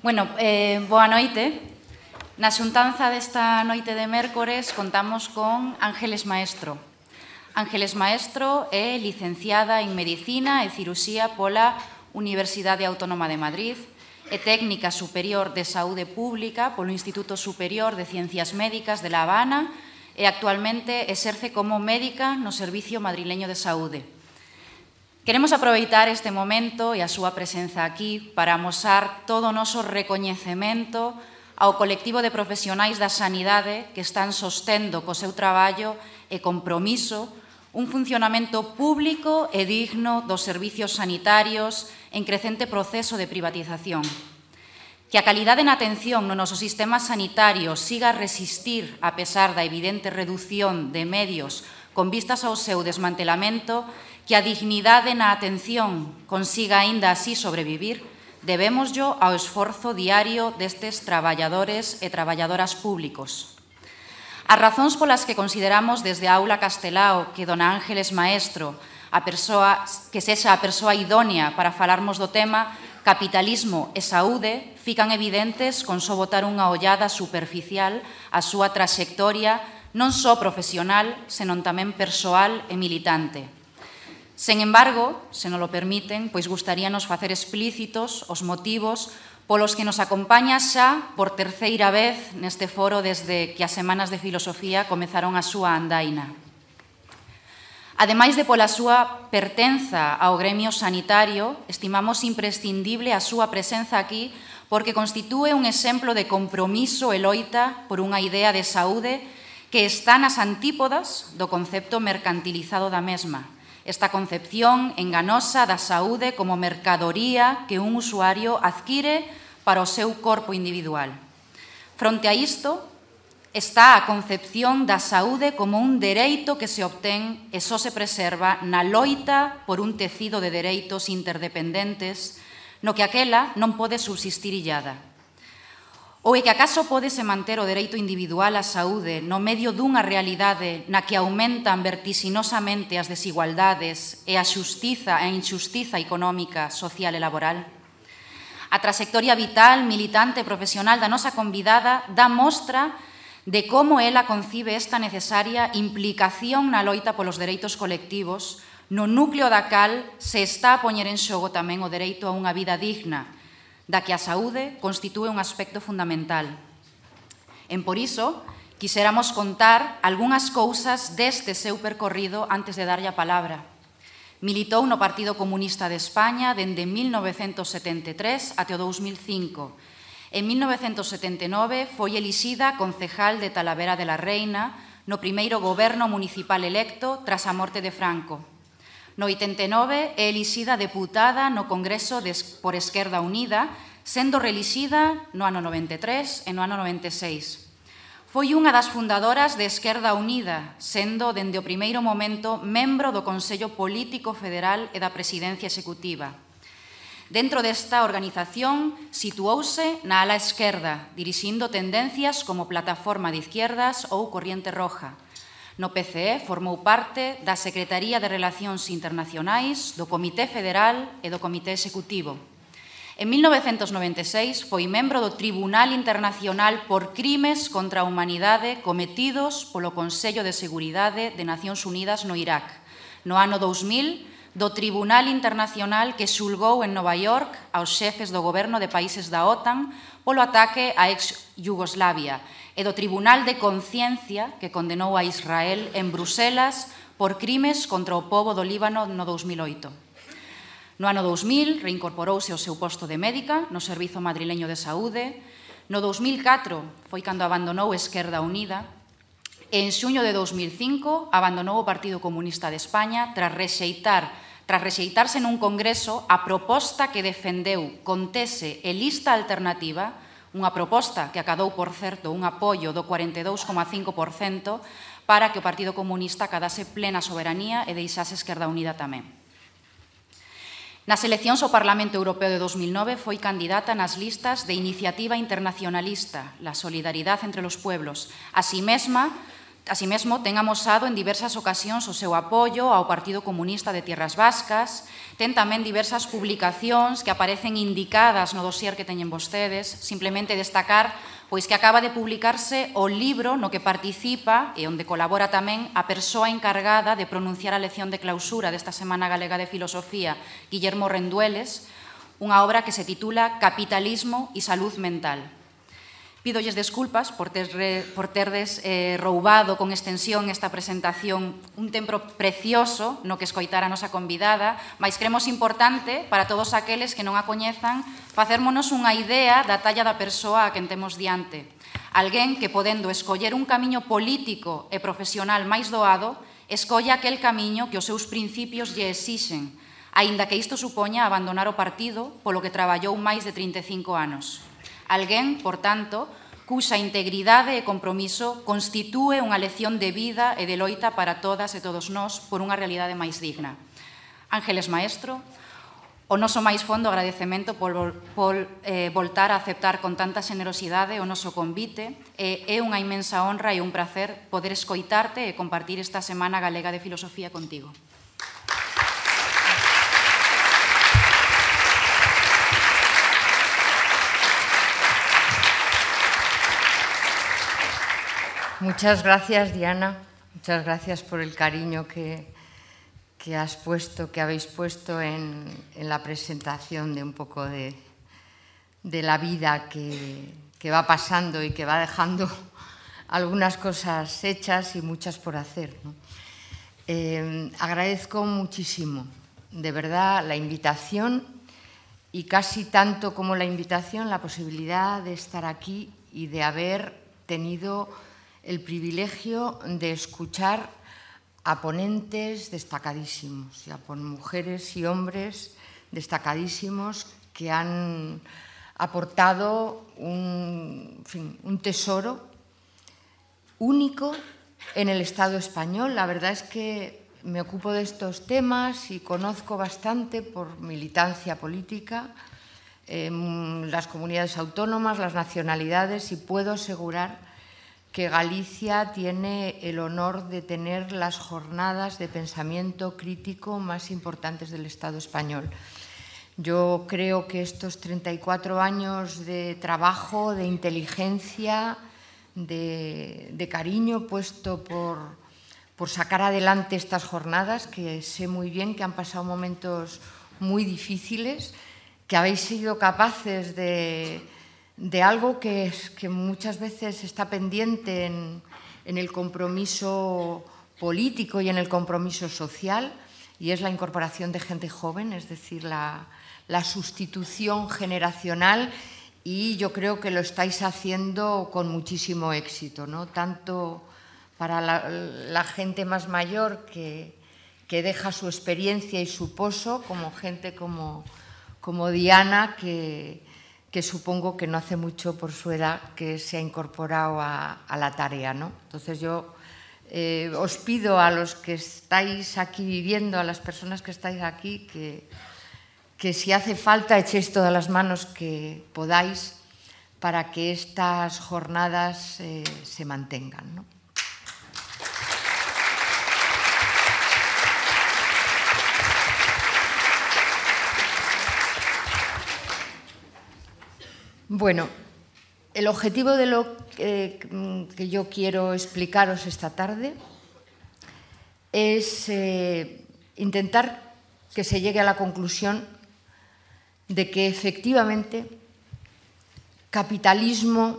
Bueno, eh, boa noite. Na xuntanza desta noite de mércores contamos con Ángeles Maestro. Ángeles Maestro é licenciada en Medicina e Ciruxía pola Universidade Autónoma de Madrid e técnica superior de saúde pública polo Instituto Superior de Ciencias Médicas de La Habana e actualmente exerce como médica no Servicio Madrileño de Saúde. Queremos aproveitar este momento e a súa presenza aquí para amosar todo o noso recoñecemento ao colectivo de profesionais da sanidade que están sostendo co seu traballo e compromiso un funcionamento público e digno dos servicios sanitarios en crecente proceso de privatización. Que a calidade na atención no noso sistema sanitario siga a resistir a pesar da evidente reducción de medios con vistas ao seu desmantelamento que a dignidade na atención consiga aínda así sobrevivir, debemos yo ao esforzo diario destes traballadores e traballadoras públicos. As razóns polas que consideramos desde a aula Castelao que dona Ángeles Maestro a persoa, que sexa a persoa idónea para falarmos do tema capitalismo e saúde fican evidentes con só botar unha ollada superficial a súa traxectoria non só profesional, senón tamén persoal e militante. Sen embargo, se non lo permiten, pois gustaríanos facer explícitos os motivos polos que nos acompaña xa por terceira vez neste foro desde que as Semanas de Filosofía comezaron a súa andaina. Ademais de pola súa pertenza ao gremio sanitario, estimamos imprescindible a súa presenza aquí porque constitúe un exemplo de compromiso e loita por unha idea de saúde que está nas antípodas do concepto mercantilizado da mesma, esta concepción enganosa da saúde como mercadoría que un usuario adquire para o seu corpo individual. Fronte a isto, está a concepción da saúde como un dereito que se obtén e só se preserva na loita por un tecido de dereitos interdependentes no que aquela non pode subsistir illada. Ou é que acaso podese manter o dereito individual á saúde no medio dunha realidade na que aumentan vertixinosamente as desigualdades e a xustiza e a injustiza económica, social e laboral? A trayectoria vital, militante e profesional da nosa convidada dá mostra de como ela concibe esta necesaria implicación na loita polos dereitos colectivos, no núcleo da cal se está a poñer en xogo tamén o dereito a unha vida digna, da que a saúde constitúe un aspecto fundamental. En por iso, quixéramos contar algunhas cousas deste seu percorrido antes de darlle a palabra. Militou no Partido Comunista de España dende 1973 até o 2005. En 1979 foi elixida concejal de Talavera de la Reina no primeiro goberno municipal electo tras a morte de Franco. No 89 é elixida deputada no Congreso de, por Esquerda Unida, sendo relixida no ano 93 e no ano 96. Foi unha das fundadoras de Esquerda Unida, sendo dende o primeiro momento membro do Consello Político Federal e da Presidencia Executiva. Dentro desta organización situouse na ala esquerda, dirixindo tendencias como Plataforma de Izquierdas ou Corriente Roja, No PCE formou parte da Secretaría de Relacións Internacionais, do Comité Federal e do Comité Executivo. En 1996 foi membro do Tribunal Internacional por Crimes contra a Humanidade cometidos polo Consello de Seguridade de Nacións Unidas no Irak. No ano 2000, do Tribunal Internacional que xulgou en Nova York aos xefes do goberno de países da OTAN polo ataque á ex Yugoslavia e do Tribunal de Conciencia que condenou a Israel en Bruselas por crimes contra o povo do Líbano no 2008. No ano 2000 reincorporouse ao seu posto de médica no Servizo Madrileño de Saúde. No 2004 foi cando abandonou Esquerda Unida e en xuño de 2005 abandonou o Partido Comunista de España tras rexeitar tras rexeitarse nun congreso a proposta que defendeu contese e lista alternativa Unha proposta que acadou, por certo, un apoio do 42,5% para que o Partido Comunista acadase plena soberanía e deixase Esquerda Unida tamén. Nas eleccións ao Parlamento Europeo de 2009 foi candidata nas listas de Iniciativa Internacionalista, la Solidaridad entre los Pueblos. Así mesma, mesmo, ten amosado en diversas ocasións o seu apoio ao Partido Comunista de Tierras Vascas, ten tamén diversas publicacións que aparecen indicadas no dosier que teñen vostedes, simplemente destacar pois que acaba de publicarse o libro no que participa e onde colabora tamén a persoa encargada de pronunciar a lección de clausura desta Semana Galega de Filosofía, Guillermo Rendueles, unha obra que se titula Capitalismo e Salud Mental. Pídolles desculpas por, ter, por terdes eh, roubado con extensión esta presentación un tempo precioso no que escoitar a nosa convidada, mas cremos importante para todos aqueles que non a coñezan facérmonos unha idea da talla da persoa a quen temos diante. Alguén que podendo escoller un camiño político e profesional máis doado, escolla aquel camiño que os seus principios lle exixen, aínda que isto supoña abandonar o partido polo que traballou máis de 35 anos. Alguén, por tanto, cuxa integridade e compromiso constitúe unha lección de vida e de loita para todas e todos nós por unha realidade máis digna. Ángeles Maestro, o noso máis fondo agradecemento por, por eh, voltar a aceptar con tanta xenerosidade o noso convite e é unha inmensa honra e un placer poder escoitarte e compartir esta Semana Galega de Filosofía contigo. Muchas gracias, Diana. Muchas gracias por el cariño que, has puesto, que habéis puesto en, la presentación de un poco de, la vida que, va pasando y que va dejando algunas cosas hechas y muchas por hacer. Eh, agradezco muchísimo, de verdad, la invitación y casi tanto como la invitación, la posibilidad de estar aquí y de haber tenido el privilegio de escuchar a ponentes destacadísimos, ya por mujeres y hombres destacadísimos que han aportado un, tesoro único en el Estado español. La verdad es que me ocupo de estos temas y conozco bastante por militancia política em, las comunidades autónomas, las nacionalidades y puedo asegurar que Galicia tiene el honor de tener las jornadas de pensamiento crítico más importantes del Estado español. Yo creo que estos 34 años de trabajo, de inteligencia, de, cariño puesto por sacar adelante estas jornadas, que sé muy bien que han pasado momentos muy difíciles, que habéis sido capaces de, de algo que, que muchas veces está pendiente en, el compromiso político y en el compromiso social, y es la incorporación de gente joven, es decir, la, sustitución generacional y yo creo que lo estáis haciendo con muchísimo éxito, ¿no? Tanto para la, gente más mayor que, que, deja su experiencia y su poso, como gente como, como Diana que, que supongo que no hace mucho por su edad que se ha incorporado a, la tarea. ¿no? Entonces yo eh, os pido a los que estáis aquí viviendo, a las personas que estáis aquí, que, que si hace falta echéis todas las manos que podáis para que estas jornadas eh, se mantengan. ¿no? Bueno, el objetivo de lo que, yo quiero explicaros esta tarde es eh, intentar que se llegue a la conclusión de que efectivamente capitalismo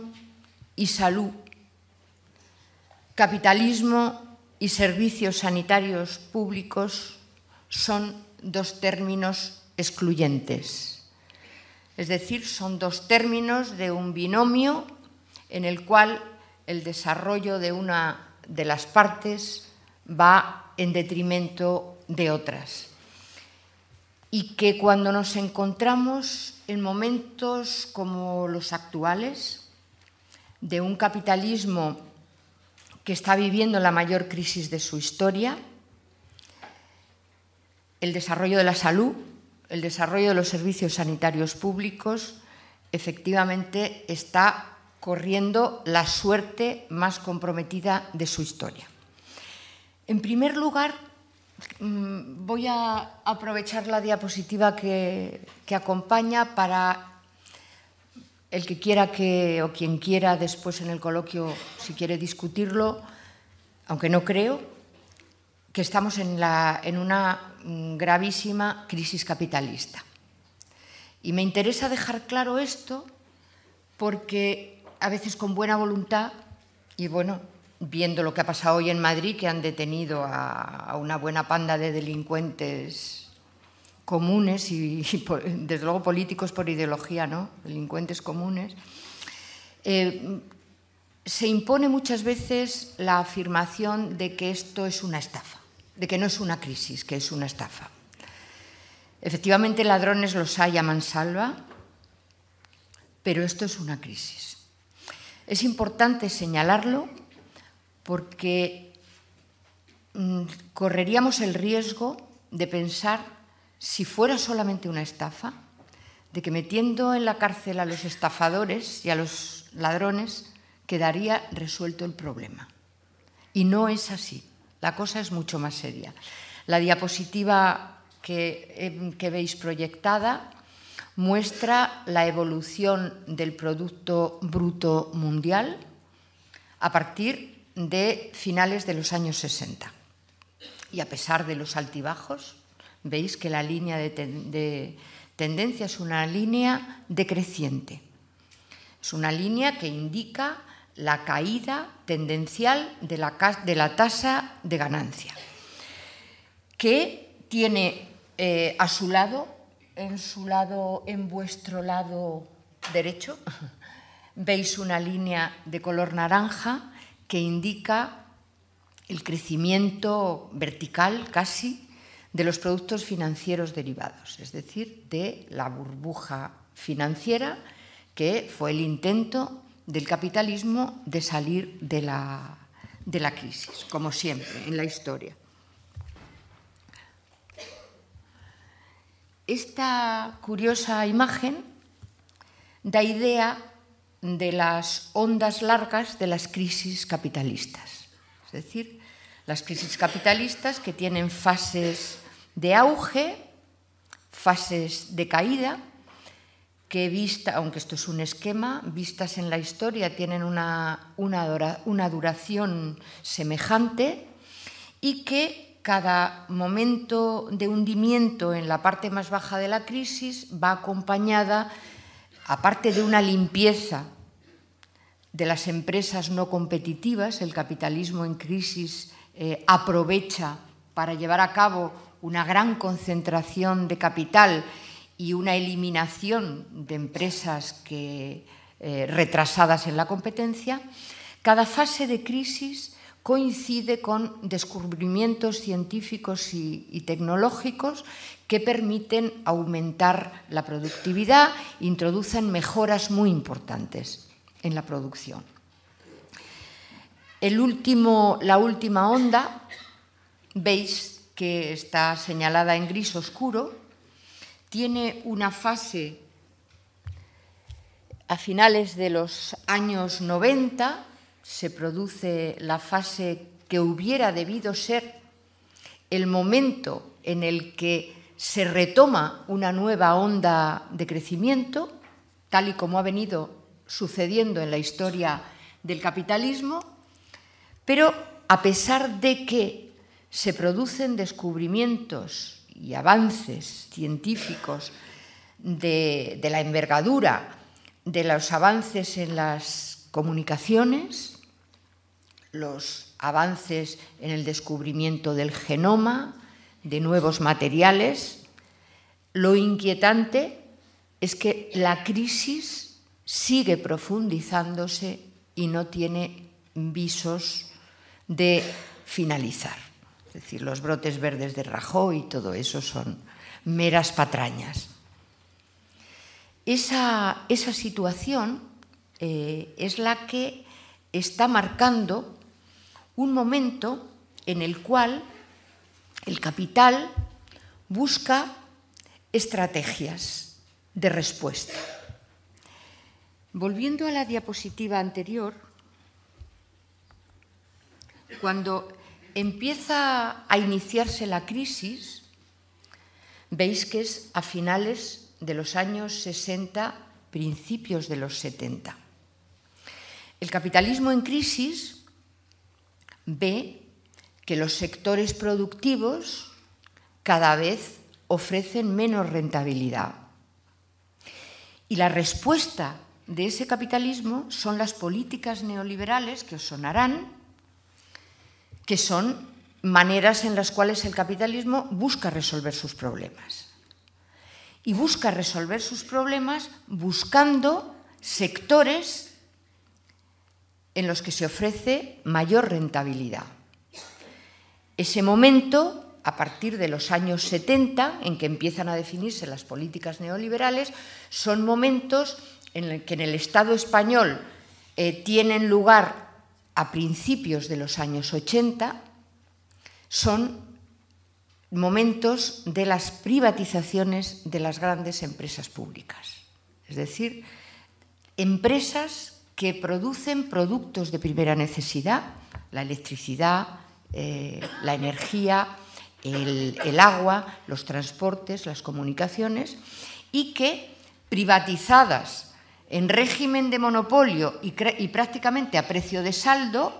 y salud, capitalismo y servicios sanitarios públicos son dos términos excluyentes. Es decir, son dos términos de un binomio en el cual el desarrollo de una de las partes va en detrimento de otras. Y que cuando nos encontramos en momentos como los actuales, de un capitalismo que está viviendo la mayor crisis de su historia, el desarrollo de la salud, el desarrollo de los servicios sanitarios públicos efectivamente está corriendo la suerte más comprometida de su historia. En primer lugar, mm, voy a aprovechar la diapositiva que, acompaña para el que quiera que, o quien quiera después en el coloquio, si quiere discutirlo, aunque no creo, que estamos en, una mm, gravísima crisis capitalista. Y me interesa dejar claro esto porque a veces con buena voluntad y bueno, viendo lo que ha pasado hoy en Madrid, que han detenido a, una buena panda de delincuentes comunes y, desde luego políticos por ideología, ¿no? Delincuentes comunes. Eh, se impone muchas veces la afirmación de que esto es una estafa de que no es una crisis, que es una estafa. Efectivamente, ladrones los hay a mansalva, pero esto es una crisis. Es importante señalarlo porque mm, correríamos el riesgo de pensar, si fuera solamente una estafa, de que metiendo en la cárcel a los estafadores y a los ladrones quedaría resuelto el problema. Y no es así. La cosa es mucho más seria. La diapositiva eh, que, veis proyectada muestra la evolución del Producto Bruto Mundial a partir de finales de los años 60. Y a pesar de los altibajos, veis que la línea de tendencia es una línea decreciente. Es una línea que indica la caída tendencial de la, de la tasa de ganancia, que tiene eh, a su lado, en su lado, en vuestro lado derecho, veis una línea de color naranja que indica el crecimiento vertical casi de los productos financieros derivados, es decir, de la burbuja financiera, que fue el intento del capitalismo de salir de la, crisis, como siempre en la historia. Esta curiosa imagen da idea de las ondas largas de las crisis capitalistas, es decir, las crisis capitalistas que tienen fases de auge, fases de caída que vista, aunque esto es un esquema, vistas en la historia tienen una, una, una duración semejante y que cada momento de hundimiento en la parte más baja de la crisis va acompañada, aparte de una limpieza de las empresas no competitivas, el capitalismo en crisis eh, aprovecha para llevar a cabo una gran concentración de capital y una eliminación de empresas que, eh, retrasadas en la competencia, cada fase de crisis coincide con descubrimientos científicos y, tecnológicos que permiten aumentar la productividad, introducen mejoras muy importantes en la producción. la última onda, veis que está señalada en gris oscuro, tiene una fase a finales de los años 90, se produce la fase que hubiera debido ser el momento en el que se retoma una nueva onda de crecimiento, tal y como ha venido sucediendo en la historia del capitalismo, pero a pesar de que se producen descubrimientos y avances científicos de, la envergadura de los avances en las comunicaciones, los avances en el descubrimiento del genoma, de nuevos materiales, lo inquietante es que la crisis sigue profundizándose y no tiene visos de finalizar. Es decir, los brotes verdes de Rajoy y todo eso son meras patrañas. Esa, situación eh, es la que está marcando un momento en el cual el capital busca estrategias de respuesta. Volviendo a la diapositiva anterior, cuando empieza a iniciarse la crisis, veis que es a finales de los años 60, principios de los 70. El capitalismo en crisis ve que los sectores productivos cada vez ofrecen menos rentabilidad. Y la respuesta de ese capitalismo son las políticas neoliberales que os sonarán, que son maneras en las cuales el capitalismo busca resolver sus problemas. Y busca resolver sus problemas buscando sectores en los que se ofrece mayor rentabilidad. Ese momento, a partir de los años 70, en que empiezan a definirse las políticas neoliberales, son momentos en los que en el Estado español eh, tienen lugar a principios de los años 80 son momentos de las privatizaciones de las grandes empresas públicas. Es decir, empresas que producen productos de primera necesidad, la electricidad, eh, la energía, el agua, los transportes, las comunicaciones, y que privatizadas en régimen de monopolio y, prácticamente a precio de saldo,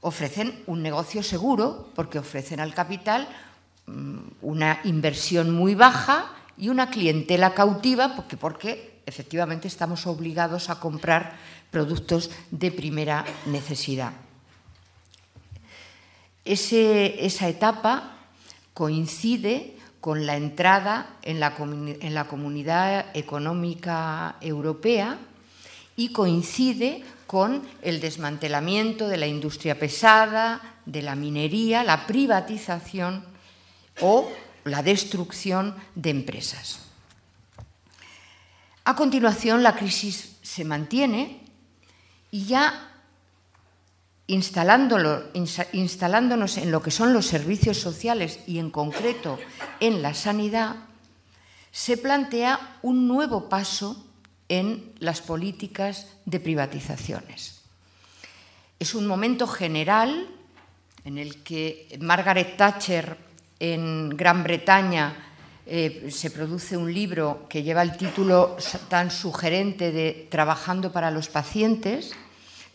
ofrecen un negocio seguro porque ofrecen al capital mm, una inversión muy baja y una clientela cautiva porque, efectivamente estamos obligados a comprar productos de primera necesidad. esa etapa coincide con la entrada en la, comunidad económica europea y coincide con el desmantelamiento de la industria pesada, de la minería, la privatización o la destrucción de empresas. A continuación, la crisis se mantiene y ya instalándonos en lo que son los servicios sociales y en concreto en la sanidad, se plantea un nuevo paso en las políticas de privatizaciones. Es un momento general en el que Margaret Thatcher en Gran Bretaña eh, se produce un libro que lleva el título tan sugerente de Trabajando para los pacientes,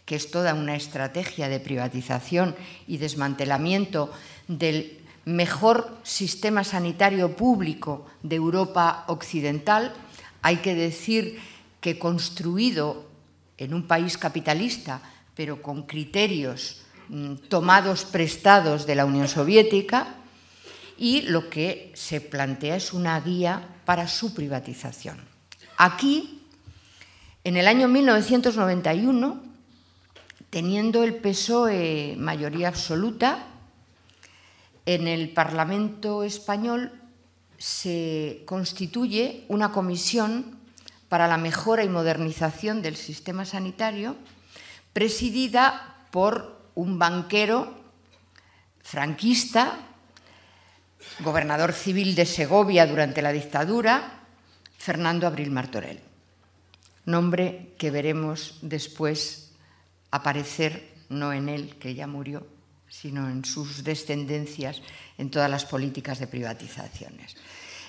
que es toda una estrategia de privatización y desmantelamiento del mejor sistema sanitario público de Europa Occidental, hay que decir que construido en un país capitalista, pero con criterios mm, tomados prestados de la Unión Soviética, y lo que se plantea es una guía para su privatización. Aquí, en el año 1991, teniendo el PSOE eh, mayoría absoluta, en el Parlamento español se constituye una comisión para la mejora y modernización del sistema sanitario, presidida por un banquero franquista, gobernador civil de Segovia durante la dictadura, Fernando Abril Martorell, nombre que veremos después aparecer no en él, que ya murió, sino en sus descendencias en todas las políticas de privatizaciones.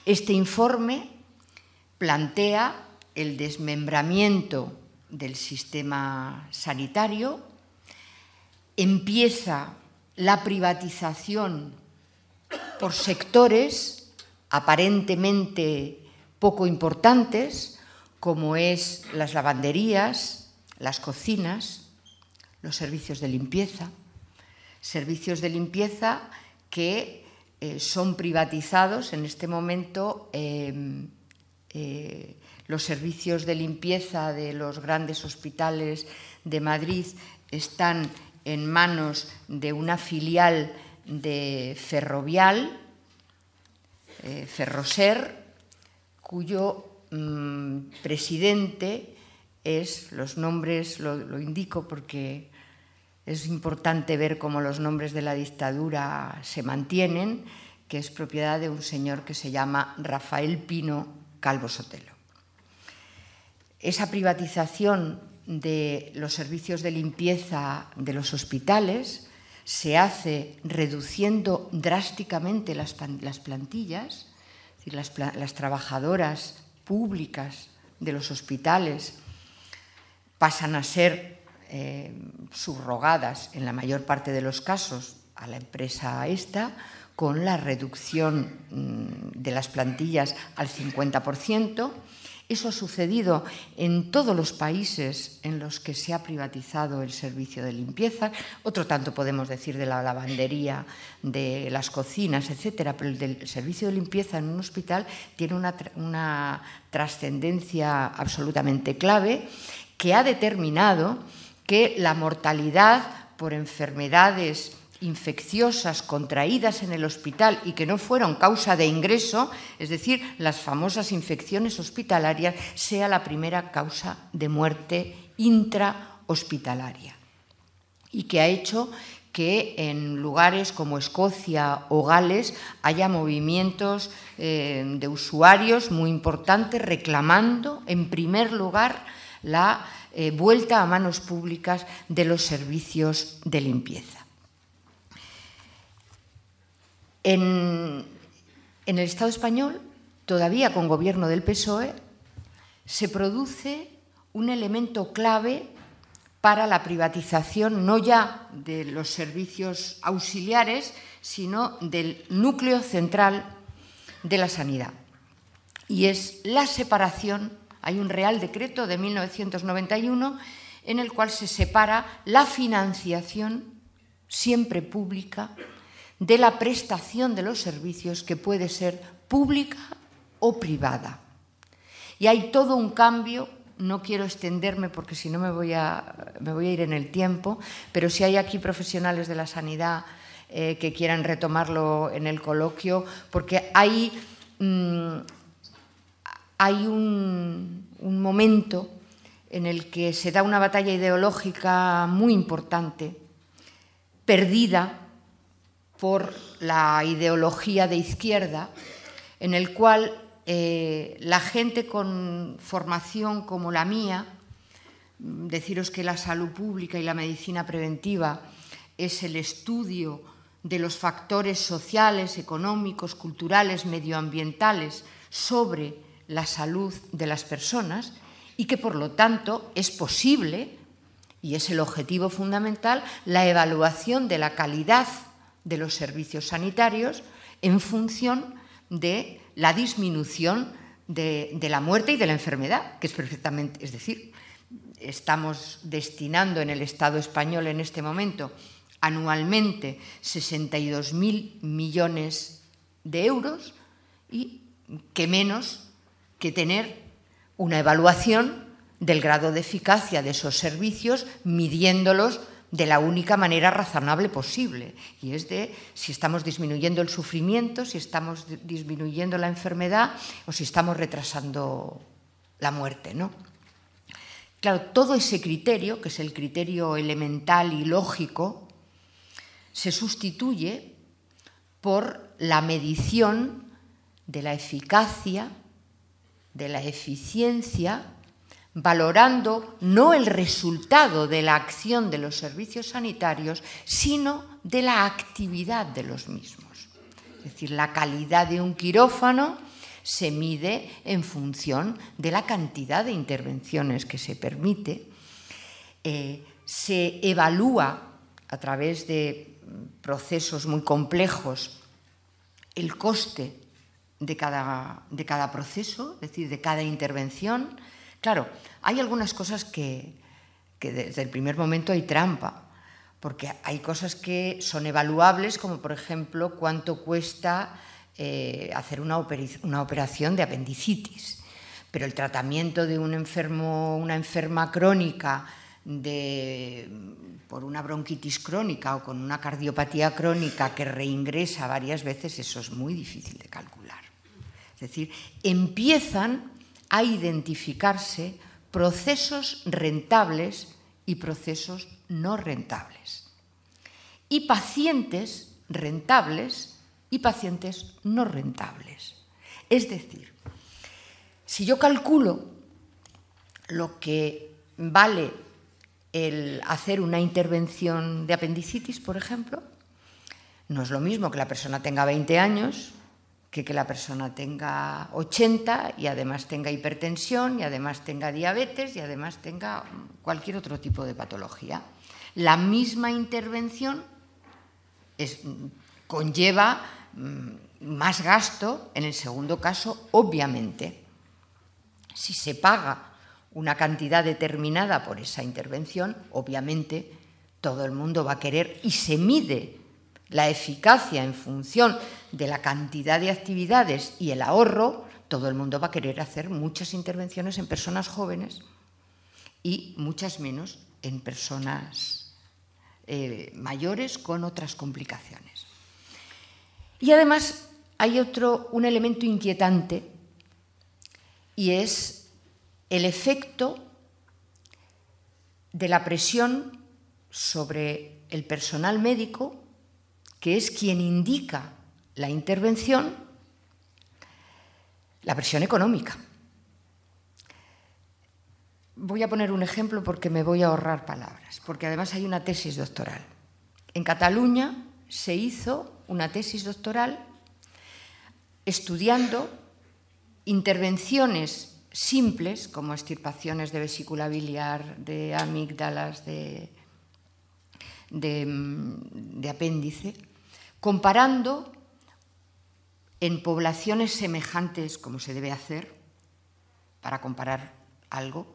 Este informe plantea el desmembramiento del sistema sanitario, empieza la privatización por sectores aparentemente poco importantes, como es las lavanderías, las cocinas, los servicios de limpieza, servicios de limpieza que eh, son privatizados en este momento. Em, eh, los servicios de limpieza de los grandes hospitales de Madrid están en manos de una filial de Ferrovial, eh, Ferroser, cuyo mm, presidente es, los nombres lo, lo indico porque es importante ver cómo los nombres de la dictadura se mantienen, que es propiedad de un señor que se llama Rafael Pino Calvo Sotelo. Esa privatización de los servicios de limpieza de los hospitales se hace reduciendo drásticamente las, plantillas, es decir, las, las trabajadoras públicas de los hospitales pasan a ser eh, subrogadas en la mayor parte de los casos a la empresa esta, con la reducción mm, de las plantillas al 50%. Eso ha sucedido en todos los países en los que se ha privatizado el servicio de limpieza, otro tanto podemos decir de la lavandería, de las cocinas, etcétera, pero el servicio de limpieza en un hospital tiene una, una trascendencia absolutamente clave que ha determinado que la mortalidad por enfermedades infecciosas contraídas en el hospital y que no fueron causa de ingreso, es decir, las famosas infecciones hospitalarias, sea la primera causa de muerte intrahospitalaria. Y que ha hecho que en lugares como Escocia o Gales haya movimientos eh, de usuarios muy importantes reclamando, en primer lugar, la eh, vuelta a manos públicas de los servicios de limpieza. En, en el Estado español, todavía con gobierno del PSOE, se produce un elemento clave para la privatización no ya de los servicios auxiliares, sino del núcleo central de la sanidad. Y es la separación hay un Real Decreto de 1991 en el cual se separa la financiación, siempre pública, de la prestación de los servicios que puede ser pública o privada. Y hay todo un cambio, no quiero extenderme porque si no me voy a, voy a ir en el tiempo, pero si hay aquí profesionales de la sanidad eh, que quieran retomarlo en el coloquio, porque hay... Mm, hay un, momento en el que se da una batalla ideológica muy importante, perdida por la ideología de izquierda, en el cual eh, la gente con formación como la mía, deciros que la salud pública y la medicina preventiva es el estudio de los factores sociales, económicos, culturales, medioambientales sobre la salud de las personas y que por lo tanto es posible, y es el objetivo fundamental, la evaluación de la calidad de los servicios sanitarios en función de la disminución de, la muerte y de la enfermedad, que es perfectamente, es decir, estamos destinando en el Estado español en este momento anualmente 62.000 millones de euros y que menos que tener una evaluación del grado de eficacia de esos servicios, midiéndolos de la única manera razonable posible, y es de si estamos disminuyendo el sufrimiento, si estamos disminuyendo la enfermedad o si estamos retrasando la muerte, Claro, todo ese criterio, que es el criterio elemental y lógico, se sustituye por la medición de la eficacia de la eficiencia, valorando no el resultado de la acción de los servicios sanitarios, sino de la actividad de los mismos. Es decir, la calidad de un quirófano se mide en función de la cantidad de intervenciones que se permite, eh, se evalúa a través de procesos muy complejos el coste de cada, de cada proceso, es decir, de cada intervención. Claro, hay algunas cosas que, desde el primer momento hay trampa, porque hay cosas que son evaluables, como por ejemplo cuánto cuesta eh, hacer una, una operación de apendicitis, pero el tratamiento de un enfermo, una enferma crónica, de, por una bronquitis crónica o con una cardiopatía crónica que reingresa varias veces, eso es muy difícil de calcular. Es decir, empiezan a identificarse procesos rentables y procesos no rentables. Y pacientes rentables y pacientes no rentables. Es decir, si yo calculo lo que vale el hacer una intervención de apendicitis, por ejemplo, no es lo mismo que la persona tenga 20 años que la persona tenga 80 y además tenga hipertensión y además tenga diabetes y además tenga cualquier otro tipo de patología. La misma intervención conlleva mm, más gasto en el segundo caso, obviamente. Si se paga una cantidad determinada por esa intervención, obviamente todo el mundo va a querer y se mide la eficacia en función de la cantidad de actividades y el ahorro, todo el mundo va a querer hacer muchas intervenciones en personas jóvenes y muchas menos en personas eh, mayores con otras complicaciones. Y además hay otro, un elemento inquietante y es el efecto de la presión sobre el personal médico que es quien indica la intervención, la presión económica. Voy a poner un ejemplo porque me voy a ahorrar palabras, porque además hay una tesis doctoral. En Cataluña se hizo una tesis doctoral estudiando intervenciones simples, como extirpaciones de vesícula biliar, de amígdalas, de, de mm, apéndice, comparando en poblaciones semejantes, como se debe hacer, para comparar algo,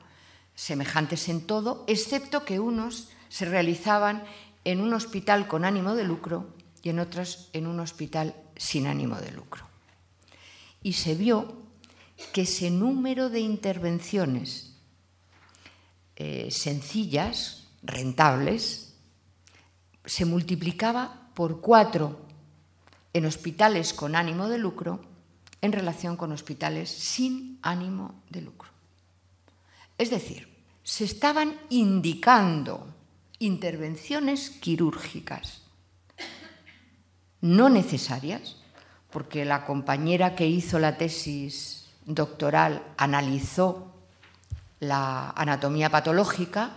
semejantes en todo, excepto que unos se realizaban en un hospital con ánimo de lucro y en otros en un hospital sin ánimo de lucro. Y se vio que ese número de intervenciones eh, sencillas, rentables, se multiplicaba por cuatro en hospitales con ánimo de lucro en relación con hospitales sin ánimo de lucro. Es decir, se estaban indicando intervenciones quirúrgicas no necesarias, porque la compañera que hizo la tesis doctoral analizó la anatomía patológica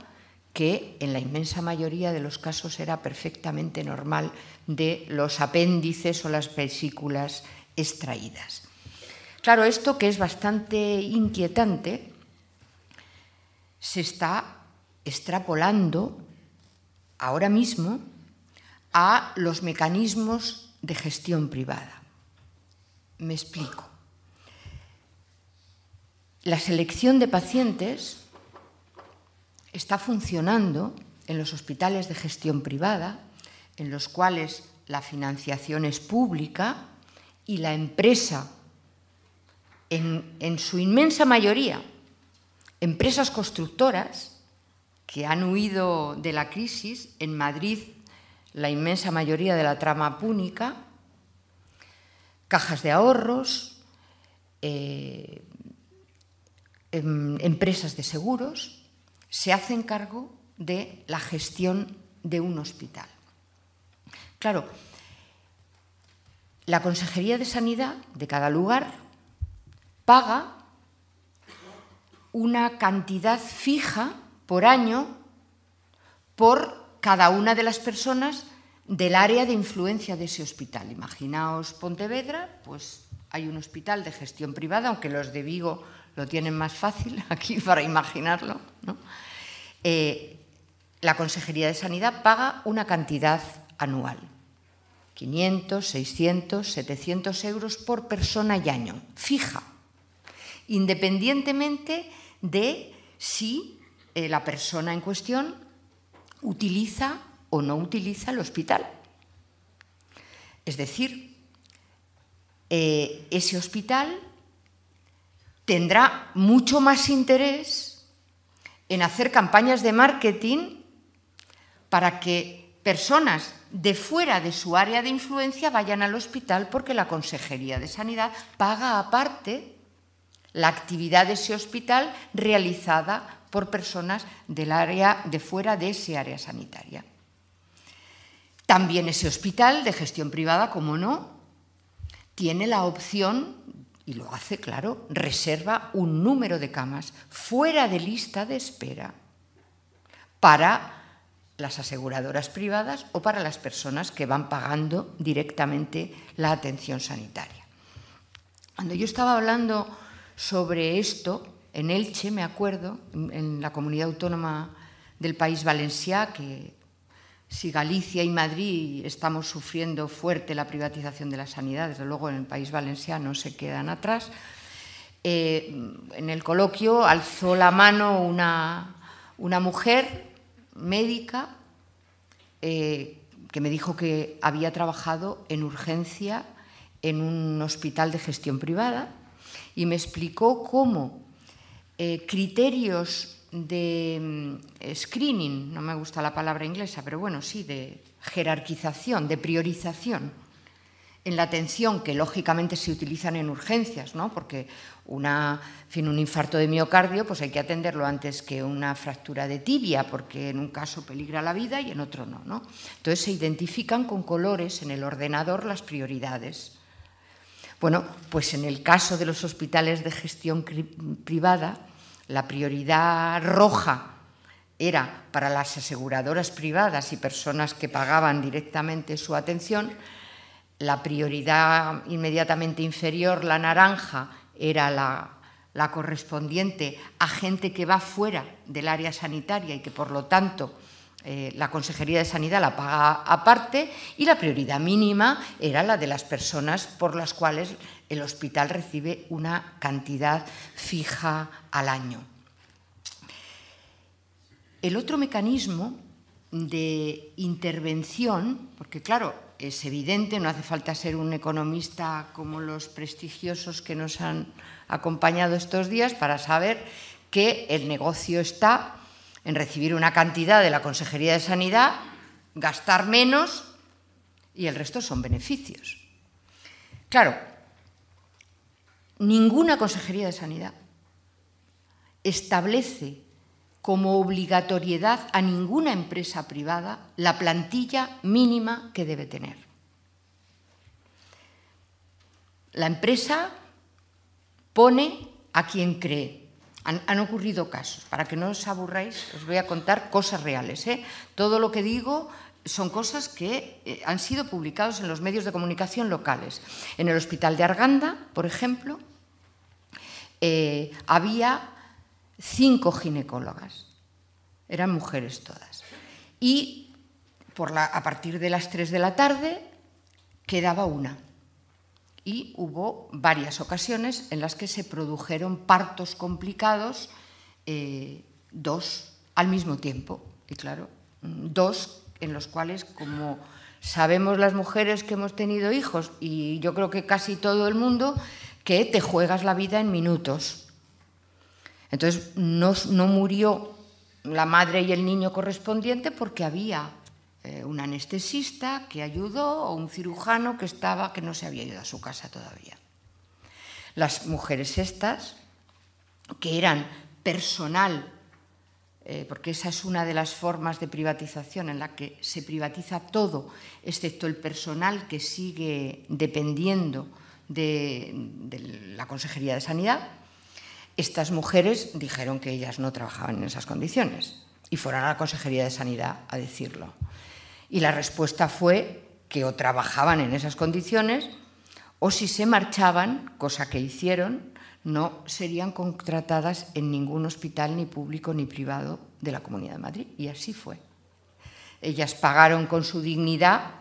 que en la inmensa mayoría de los casos era perfectamente normal de los apéndices o las vesículas extraídas. Claro, esto que es bastante inquietante se está extrapolando ahora mismo a los mecanismos de gestión privada. Me explico. La selección de pacientes está funcionando en los hospitales de gestión privada, en los cuales la financiación es pública y la empresa, en, su inmensa mayoría, empresas constructoras que han huido de la crisis, en Madrid la inmensa mayoría de la trama púnica, cajas de ahorros, eh, em, empresas de seguros, se hace cargo de la gestión de un hospital. Claro, la Consejería de Sanidad de cada lugar paga una cantidad fija por año por cada una de las personas del área de influencia de ese hospital. Imaginaos Pontevedra, pues hay un hospital de gestión privada, aunque los de Vigo lo tienen más fácil aquí para imaginarlo, eh, la Consejería de Sanidad paga una cantidad anual, 500, 600, 700 euros por persona y año, fija, independientemente de si eh, la persona en cuestión utiliza o no utiliza el hospital. Es decir, eh, ese hospital tendrá mucho más interés en hacer campañas de marketing para que personas de fuera de su área de influencia vayan al hospital porque la Consejería de Sanidad paga aparte la actividad de ese hospital realizada por personas del área de fuera de ese área sanitaria. También ese hospital de gestión privada, como no, tiene la opción y lo hace, claro, reserva un número de camas fuera de lista de espera para las aseguradoras privadas o para las personas que van pagando directamente la atención sanitaria. Cuando yo estaba hablando sobre esto en Elche, me acuerdo, en la comunidad autónoma del País Valenciá, que si Galicia y Madrid estamos sufriendo fuerte la privatización de la sanidad, desde luego en el país valenciano se quedan atrás. Eh, en el coloquio alzó la mano una, mujer médica eh, que me dijo que había trabajado en urgencia en un hospital de gestión privada y me explicó cómo eh, criterios de mm, screening, no me gusta la palabra inglesa, pero bueno, sí, de jerarquización, de priorización en la atención, que lógicamente se utilizan en urgencias, ¿no? porque una, fin, un infarto de miocardio pues hay que atenderlo antes que una fractura de tibia, porque en un caso peligra la vida y en otro no. ¿no? Entonces se identifican con colores en el ordenador las prioridades. Bueno, pues en el caso de los hospitales de gestión privada, la prioridad roja era para las aseguradoras privadas y personas que pagaban directamente su atención, la prioridad inmediatamente inferior, la naranja, era la, correspondiente a gente que va fuera del área sanitaria y que por lo tanto eh, la Consejería de Sanidad la paga aparte y la prioridad mínima era la de las personas por las cuales el hospital recibe una cantidad fija al año. El otro mecanismo de intervención, porque claro, es evidente, no hace falta ser un economista como los prestigiosos que nos han acompañado estos días para saber que el negocio está en recibir una cantidad de la Consejería de Sanidad, gastar menos y el resto son beneficios. Claro, ninguna consejería de sanidad establece como obligatoriedad a ninguna empresa privada la plantilla mínima que debe tener. La empresa pone a quien cree. Han, ocurrido casos. Para que no os aburráis, os voy a contar cosas reales. ¿eh? Todo lo que digo son cosas que eh, han sido publicadas en los medios de comunicación locales. En el Hospital de Arganda, por ejemplo, eh, había cinco ginecólogas, eran mujeres todas. Y por a partir de las tres de la tarde quedaba una. Y hubo varias ocasiones en las que se produjeron partos complicados, eh, dos al mismo tiempo. Y claro, dos en los cuales, como sabemos las mujeres que hemos tenido hijos, y yo creo que casi todo el mundo, que te juegas la vida en minutos. Entonces no, murió la madre y el niño correspondiente porque había eh, un anestesista que ayudó o un cirujano que estaba que no se había ido a su casa todavía. Las mujeres estas, que eran personal, eh, porque esa es una de las formas de privatización en la que se privatiza todo, excepto el personal que sigue dependiendo de, la Consejería de Sanidad, estas mujeres dijeron que ellas no trabajaban en esas condiciones y fueron a la Consejería de Sanidad a decirlo. Y la respuesta fue que o trabajaban en esas condiciones o si se marchaban, cosa que hicieron, no serían contratadas en ningún hospital ni público ni privado de la Comunidad de Madrid. Y así fue. Ellas pagaron con su dignidad,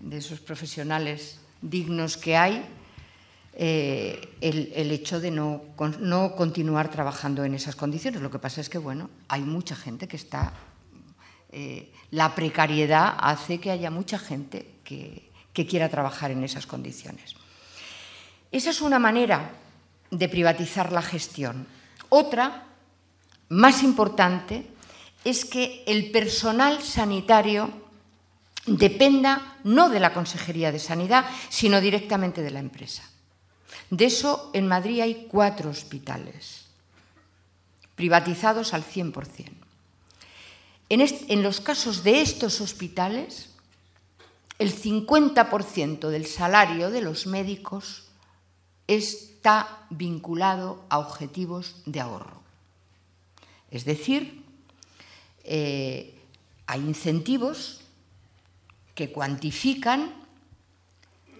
de esos profesionales dignos que hay, eh, el, hecho de no, continuar trabajando en esas condiciones. Lo que pasa es que, bueno, hay mucha gente que está... Eh, la precariedad hace que haya mucha gente que quiera trabajar en esas condiciones. Esa es una manera de privatizar la gestión. Otra, más importante, es que el personal sanitario dependa no de la Consejería de Sanidad, sino directamente de la empresa. De eso en Madrid hay cuatro hospitales, privatizados al 100%. En, los casos de estos hospitales, el 50% del salario de los médicos está vinculado a objetivos de ahorro. Es decir, eh, hay incentivos que cuantifican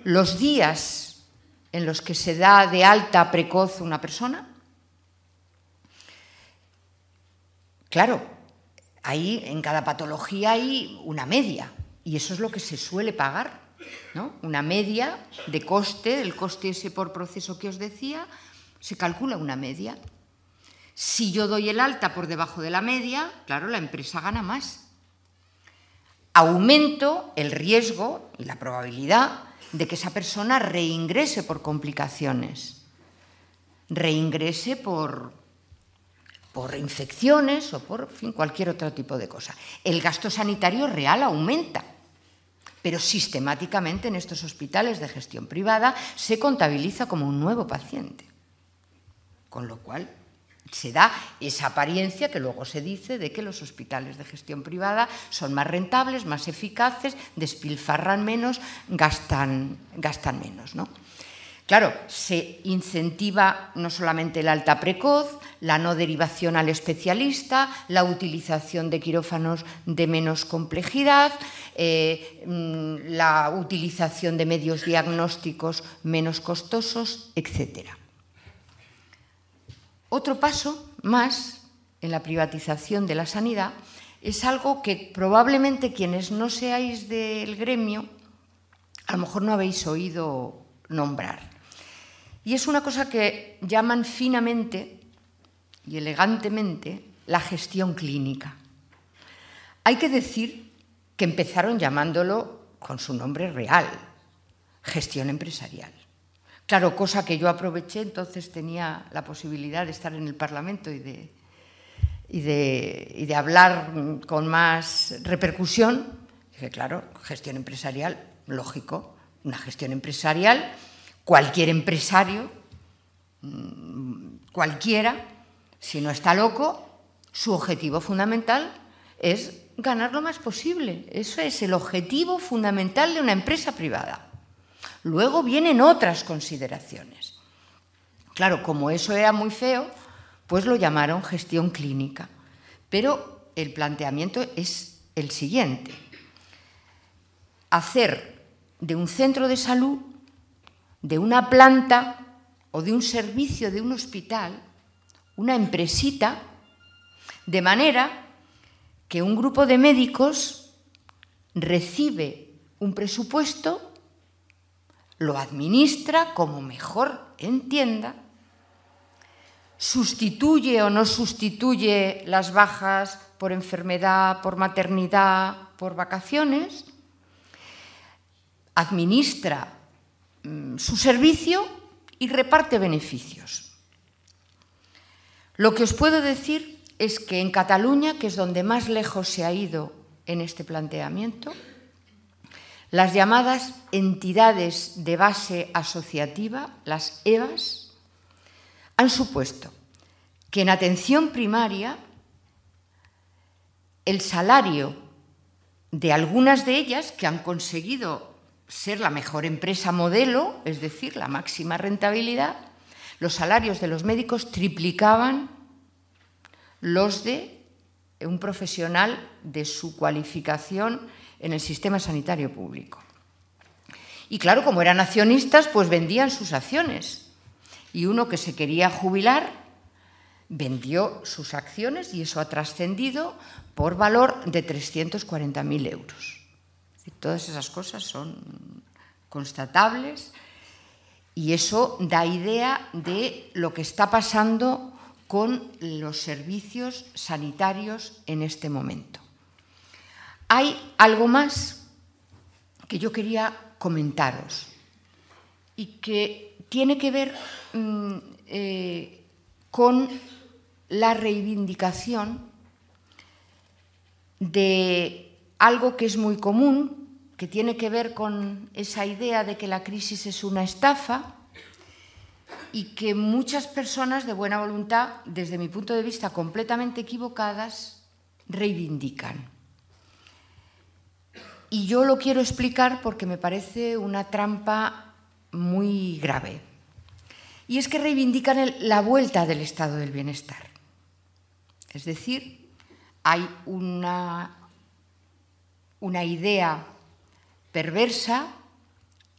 los días en los que se da de alta precoz una persona. Claro, ahí en cada patología hay una media y eso es lo que se suele pagar, ¿no? Una media de coste, el coste ese por proceso que os decía, se calcula una media. Si yo doy el alta por debajo de la media, claro, la empresa gana más. Aumento el riesgo y la probabilidad de que esa persona reingrese por complicaciones, reingrese por, por infecciones o por cualquier otro tipo de cosa. El gasto sanitario real aumenta, pero sistemáticamente en estos hospitales de gestión privada se contabiliza como un nuevo paciente, con lo cual se da esa apariencia que luego se dice de que los hospitales de gestión privada son más rentables, más eficaces, despilfarran menos, gastan, menos. ¿no? Claro, se incentiva no solamente el alta precoz, la no derivación al especialista, la utilización de quirófanos de menos complejidad, eh, mm, la utilización de medios diagnósticos menos costosos, etcétera. Otro paso más en la privatización de la sanidad es algo que probablemente quienes no seáis del gremio a lo mejor no habéis oído nombrar. Y es una cosa que llaman finamente y elegantemente la gestión clínica. Hay que decir que empezaron llamándolo con su nombre real, gestión empresarial. Claro, cosa que yo aproveché, entonces tenía la posibilidad de estar en el Parlamento y de, hablar con más repercusión. Dije, claro, gestión empresarial, lógico, una gestión empresarial, cualquier empresario, mm, cualquiera, si no está loco, su objetivo fundamental es ganar lo más posible. Eso es el objetivo fundamental de una empresa privada. Luego vienen otras consideraciones. Claro, como eso era muy feo, pues lo llamaron gestión clínica. Pero el planteamiento es el siguiente. Hacer de un centro de salud, de una planta o de un servicio de un hospital, una empresita, de manera que un grupo de médicos recibe un presupuesto lo administra como mejor entienda, sustituye o no sustituye las bajas por enfermedad, por maternidad, por vacaciones, administra mm, su servicio y reparte beneficios. Lo que os puedo decir es que en Cataluña, que es donde más lejos se ha ido en este planteamiento, las llamadas entidades de base asociativa, las EVAs, han supuesto que en atención primaria el salario de algunas de ellas que han conseguido ser la mejor empresa modelo, es decir, la máxima rentabilidad, los salarios de los médicos triplicaban los de un profesional de su cualificación en el sistema sanitario público. Y claro, como eran accionistas, pues vendían sus acciones. Y uno que se quería jubilar vendió sus acciones y eso ha trascendido por valor de 340.000 euros. todas esas cosas son constatables y eso da idea de lo que está pasando con los servicios sanitarios en este momento. Hay algo más que yo quería comentaros y que tiene que ver mm, eh, con la reivindicación de algo que es muy común, que tiene que ver con esa idea de que la crisis es una estafa y que muchas personas de buena voluntad, desde mi punto de vista completamente equivocadas, reivindican. Y yo lo quiero explicar porque me parece una trampa muy grave. Y es que reivindican la vuelta del estado del bienestar. Es decir, hay una, una idea perversa,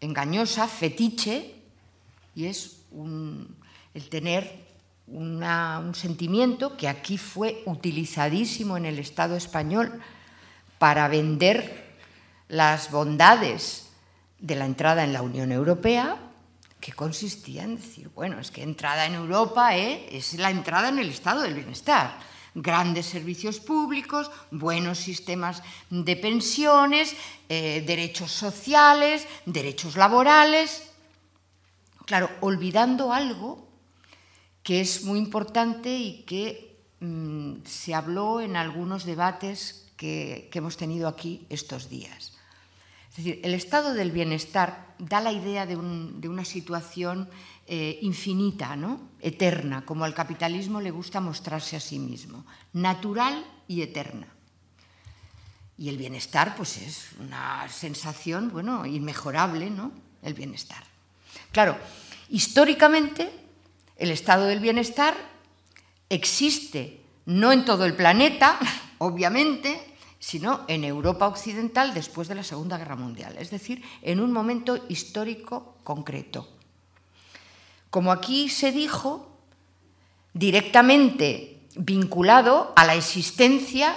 engañosa, fetiche, y es el tener un sentimiento que aquí fue utilizadísimo en el Estado español para vender las bondades de la entrada en la Unión Europea, que consistía en decir, bueno, es que entrada en Europa eh, es la entrada en el estado del bienestar. Grandes servicios públicos, buenos sistemas de pensiones, eh, derechos sociales, derechos laborales. Claro, olvidando algo que es muy importante y que mm, se habló en algunos debates que hemos tenido aquí estos días. Es decir, el estado del bienestar da la idea de, una situación eh, infinita, ¿no? eterna, como al capitalismo le gusta mostrarse a sí mismo, natural y eterna. Y el bienestar, pues es una sensación, bueno, inmejorable, ¿no? El bienestar. Claro, históricamente el estado del bienestar existe, no en todo el planeta, obviamente, sino en Europa Occidental después de la Segunda Guerra Mundial, es decir, en un momento histórico concreto. Como aquí se dijo, directamente vinculado a la existencia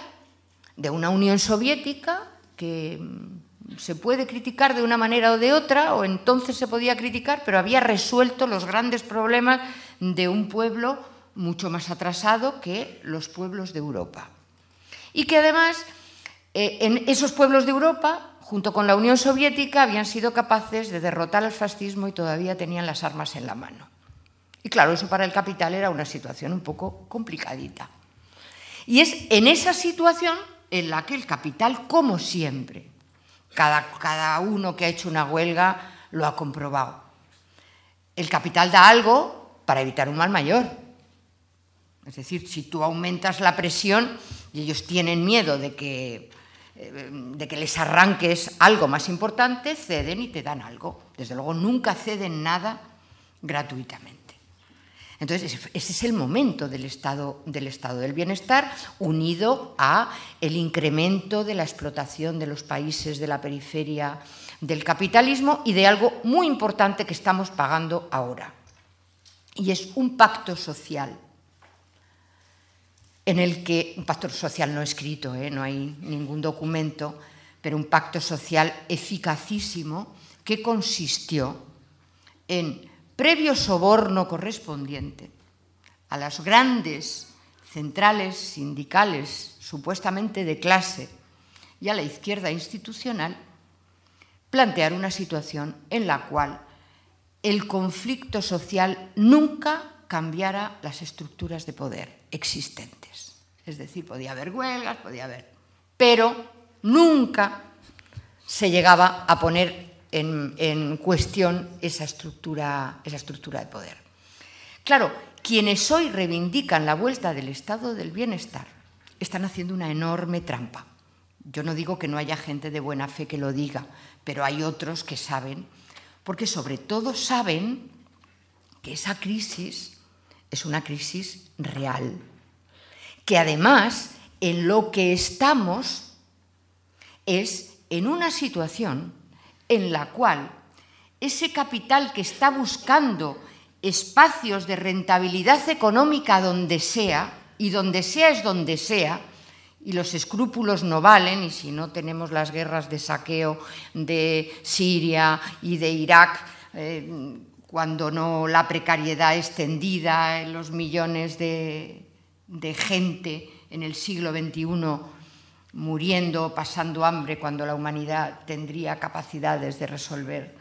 de una Unión Soviética que mm, se puede criticar de una manera o de otra, o entonces se podía criticar, pero había resuelto los grandes problemas de un pueblo mucho más atrasado que los pueblos de Europa. Y que además eh, en esos pueblos de Europa, junto con la Unión Soviética, habían sido capaces de derrotar al fascismo y todavía tenían las armas en la mano. Y claro, eso para el capital era una situación un poco complicadita. Y es en esa situación en la que el capital, como siempre, cada, cada uno que ha hecho una huelga lo ha comprobado. El capital da algo para evitar un mal mayor. Es decir, si tú aumentas la presión y ellos tienen miedo de que eh, de que les arranques algo más importante, ceden y te dan algo. Desde luego nunca ceden nada gratuitamente. Entonces, ese es el momento del estado, del estado del bienestar unido a el incremento de la explotación de los países de la periferia del capitalismo y de algo muy importante que estamos pagando ahora. Y es un pacto social en el que un pacto social no escrito, ¿eh? no hay ningún documento, pero un pacto social eficacísimo que consistió en previo soborno correspondiente a las grandes centrales sindicales supuestamente de clase y a la izquierda institucional, plantear una situación en la cual el conflicto social nunca cambiara las estructuras de poder existentes. Es decir, podía haber huelgas, podía haber... Pero nunca se llegaba a poner en, cuestión esa estructura, esa estructura de poder. Claro, quienes hoy reivindican la vuelta del estado del bienestar están haciendo una enorme trampa. Yo no digo que no haya gente de buena fe que lo diga, pero hay otros que saben, porque sobre todo saben que esa crisis es una crisis real, que además en lo que estamos es en una situación en la cual ese capital que está buscando espacios de rentabilidad económica donde sea, y donde sea es donde sea, y los escrúpulos no valen, y si no tenemos las guerras de saqueo de Siria y de Irak, eh, cuando no la precariedad extendida, en los millones de, gente en el siglo XXI muriendo, pasando hambre, cuando la humanidad tendría capacidades de resolver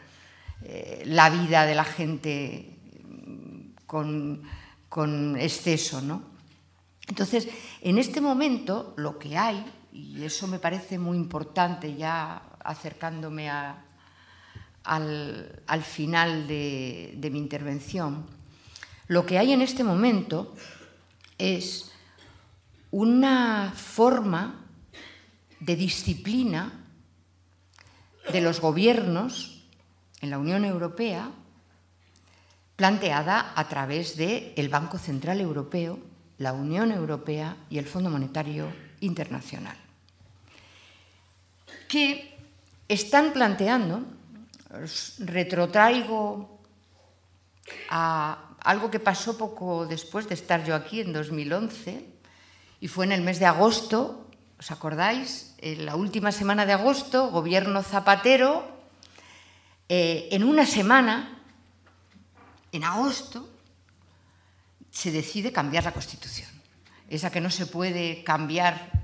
eh, la vida de la gente mm, con, con exceso. ¿no? Entonces, en este momento lo que hay, y eso me parece muy importante ya acercándome a, al, final de, mi intervención, lo que hay en este momento es una forma de disciplina de los gobiernos en la Unión Europea planteada a través del Banco Central Europeo, la Unión Europea y el Fondo Monetario Internacional, que están planteando retrotraigo a algo que pasó poco después de estar yo aquí, en 2011, y fue en el mes de agosto, ¿os acordáis? En la última semana de agosto, gobierno Zapatero, eh, en una semana, en agosto, se decide cambiar la Constitución. Esa que no se puede cambiar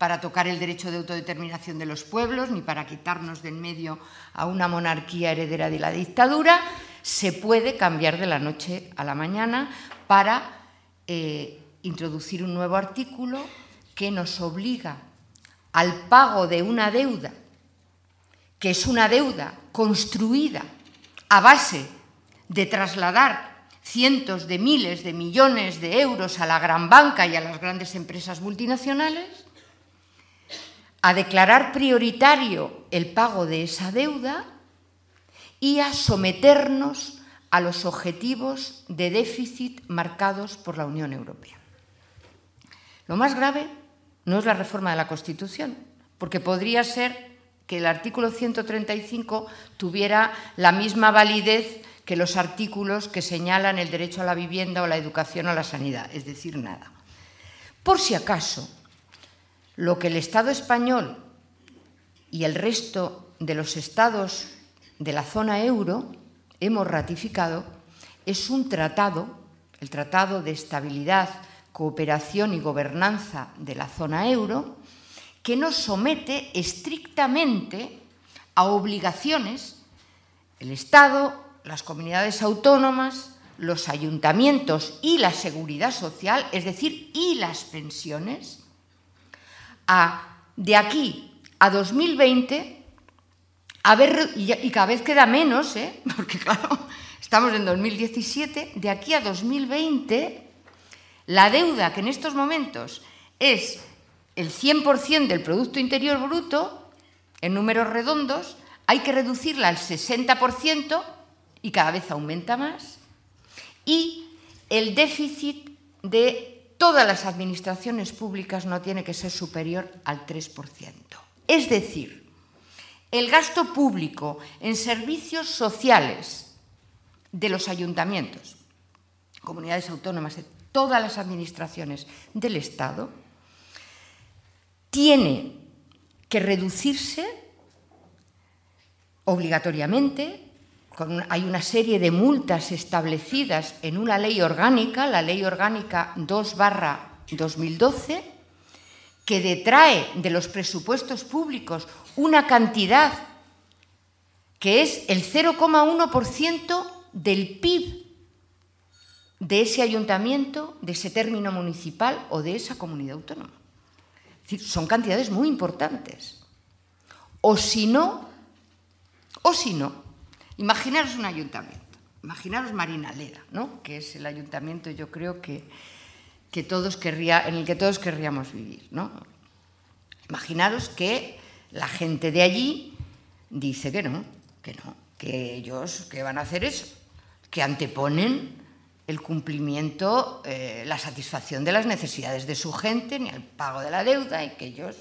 para tocar el derecho de autodeterminación de los pueblos ni para quitarnos de en medio a una monarquía heredera de la dictadura, se puede cambiar de la noche a la mañana para eh, introducir un nuevo artículo que nos obliga al pago de una deuda, que es una deuda construida a base de trasladar cientos de miles de millones de euros a la gran banca y a las grandes empresas multinacionales, a declarar prioritario el pago de esa deuda y a someternos a los objetivos de déficit marcados por la Unión Europea. Lo más grave no es la reforma de la Constitución, porque podría ser que el artículo 135 tuviera la misma validez que los artículos que señalan el derecho a la vivienda o la educación o la sanidad, es decir, nada. Por si acaso, lo que el Estado español y el resto de los estados de la zona euro hemos ratificado es un tratado, el Tratado de Estabilidad, Cooperación y Gobernanza de la zona euro, que nos somete estrictamente a obligaciones el Estado, las comunidades autónomas, los ayuntamientos y la seguridad social, es decir, y las pensiones, de aquí a 2020 y, cada vez queda menos, ¿eh? porque claro, estamos en 2017, de aquí a 2020 la deuda que en estos momentos es el 100% del Producto Interior Bruto, en números redondos, hay que reducirla al 60% y cada vez aumenta más, y el déficit de todas las administraciones públicas no tiene que ser superior al 3%. Es decir, el gasto público en servicios sociales de los ayuntamientos, comunidades autónomas, de todas las administraciones del Estado, tiene que reducirse obligatoriamente hay una serie de multas establecidas en una ley orgánica, la ley orgánica 2 2012, que detrae de los presupuestos públicos una cantidad que es el 0,1% del PIB de ese ayuntamiento, de ese término municipal o de esa comunidad autónoma. Es decir, son cantidades muy importantes. O si no, o si no, Imaginaros un ayuntamiento, imaginaros Marinaleda, ¿no? que es el ayuntamiento yo creo que, que todos querría, en el que todos querríamos vivir. ¿no? Imaginaros que la gente de allí dice que no, que no, que ellos que van a hacer eso, que anteponen el cumplimiento, eh, la satisfacción de las necesidades de su gente, ni el pago de la deuda, y que ellos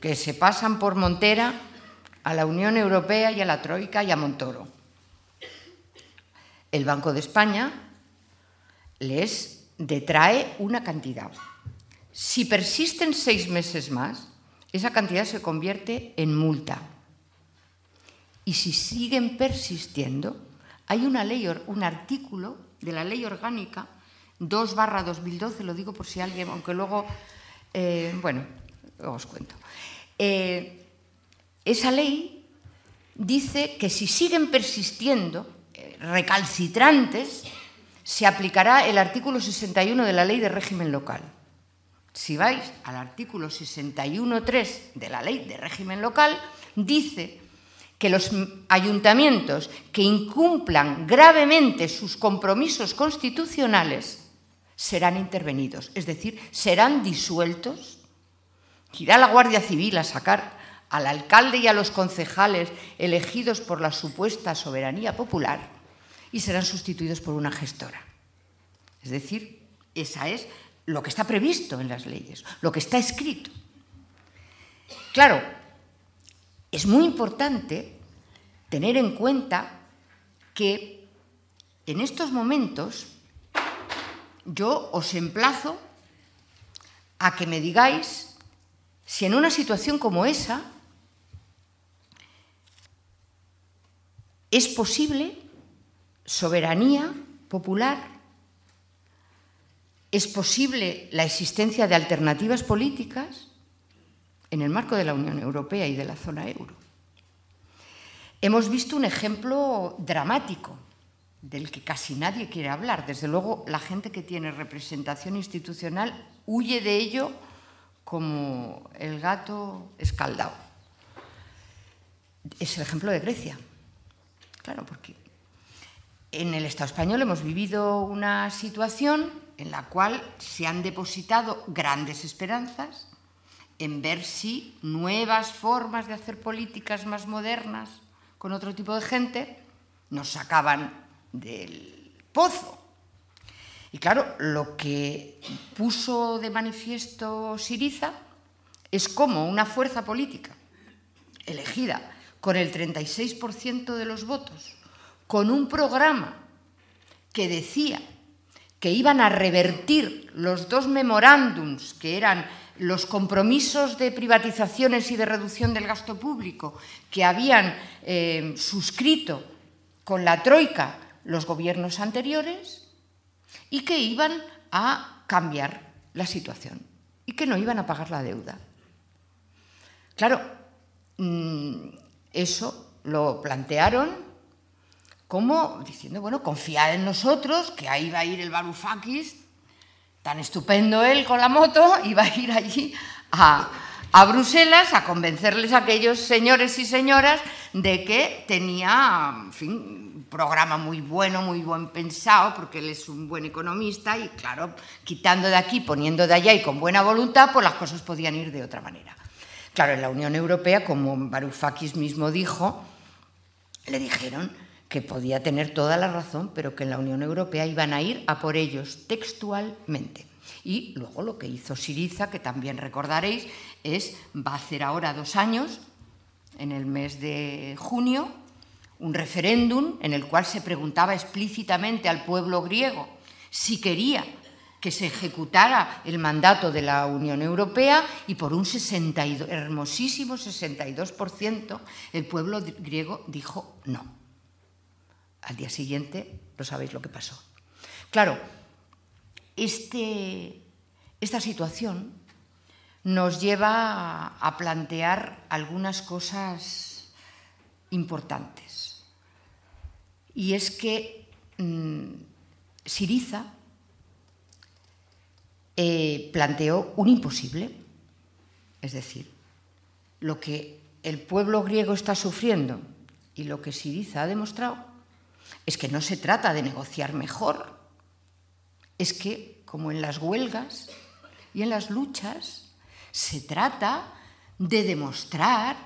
que se pasan por Montera a la Unión Europea y a la Troika y a Montoro. El Banco de España les detrae una cantidad. Si persisten seis meses más, esa cantidad se convierte en multa. Y si siguen persistiendo, hay una ley, un artículo de la ley orgánica 2 2012, lo digo por si alguien, aunque luego, eh, bueno, os cuento, eh, esa ley dice que si siguen persistiendo eh, recalcitrantes, se aplicará el artículo 61 de la ley de régimen local. Si vais al artículo 61.3 de la ley de régimen local, dice que los ayuntamientos que incumplan gravemente sus compromisos constitucionales serán intervenidos, es decir, serán disueltos. Irá la Guardia Civil a sacar al alcalde y a los concejales elegidos por la supuesta soberanía popular y serán sustituidos por una gestora. Es decir, esa es lo que está previsto en las leyes, lo que está escrito. Claro, es muy importante tener en cuenta que en estos momentos yo os emplazo a que me digáis si en una situación como esa es posible soberanía popular, es posible la existencia de alternativas políticas en el marco de la Unión Europea y de la zona euro. Hemos visto un ejemplo dramático del que casi nadie quiere hablar. Desde luego, la gente que tiene representación institucional huye de ello como el gato escaldado. Es el ejemplo de Grecia. Claro, porque en el Estado español hemos vivido una situación en la cual se han depositado grandes esperanzas en ver si nuevas formas de hacer políticas más modernas con otro tipo de gente nos sacaban del pozo. Y claro, lo que puso de manifiesto Siriza es como una fuerza política elegida con el 36% de los votos, con un programa que decía que iban a revertir los dos memorándums que eran los compromisos de privatizaciones y de reducción del gasto público que habían eh, suscrito con la Troika los gobiernos anteriores y que iban a cambiar la situación y que no iban a pagar la deuda. Claro, mm, eso lo plantearon como diciendo, bueno, confiar en nosotros, que ahí va a ir el Barufakis, tan estupendo él con la moto, iba a ir allí a, Bruselas a convencerles a aquellos señores y señoras de que tenía, fin, un programa muy bueno, muy buen pensado, porque él es un buen economista y claro, quitando de aquí, poniendo de allá y con buena voluntad, pues las cosas podían ir de otra manera. Claro, en la Unión Europea, como Varoufakis mismo dijo, le dijeron que podía tener toda la razón, pero que en la Unión Europea iban a ir a por ellos textualmente. Y luego lo que hizo Siriza, que también recordaréis, es, va a hacer ahora dos años, en el mes de junio, un referéndum en el cual se preguntaba explícitamente al pueblo griego si quería que se ejecutara el mandato de la Unión Europea y por un hermosísimo 62% el pueblo griego dijo no. Al día siguiente, lo sabéis lo que pasó. Claro, este, esta situación nos lleva a, plantear algunas cosas importantes. Y es que mm, Siriza, eh, planteó un imposible. Es decir, lo que el pueblo griego está sufriendo y lo que Siriza ha demostrado es que no se trata de negociar mejor, es que, como en las huelgas y en las luchas, se trata de demostrar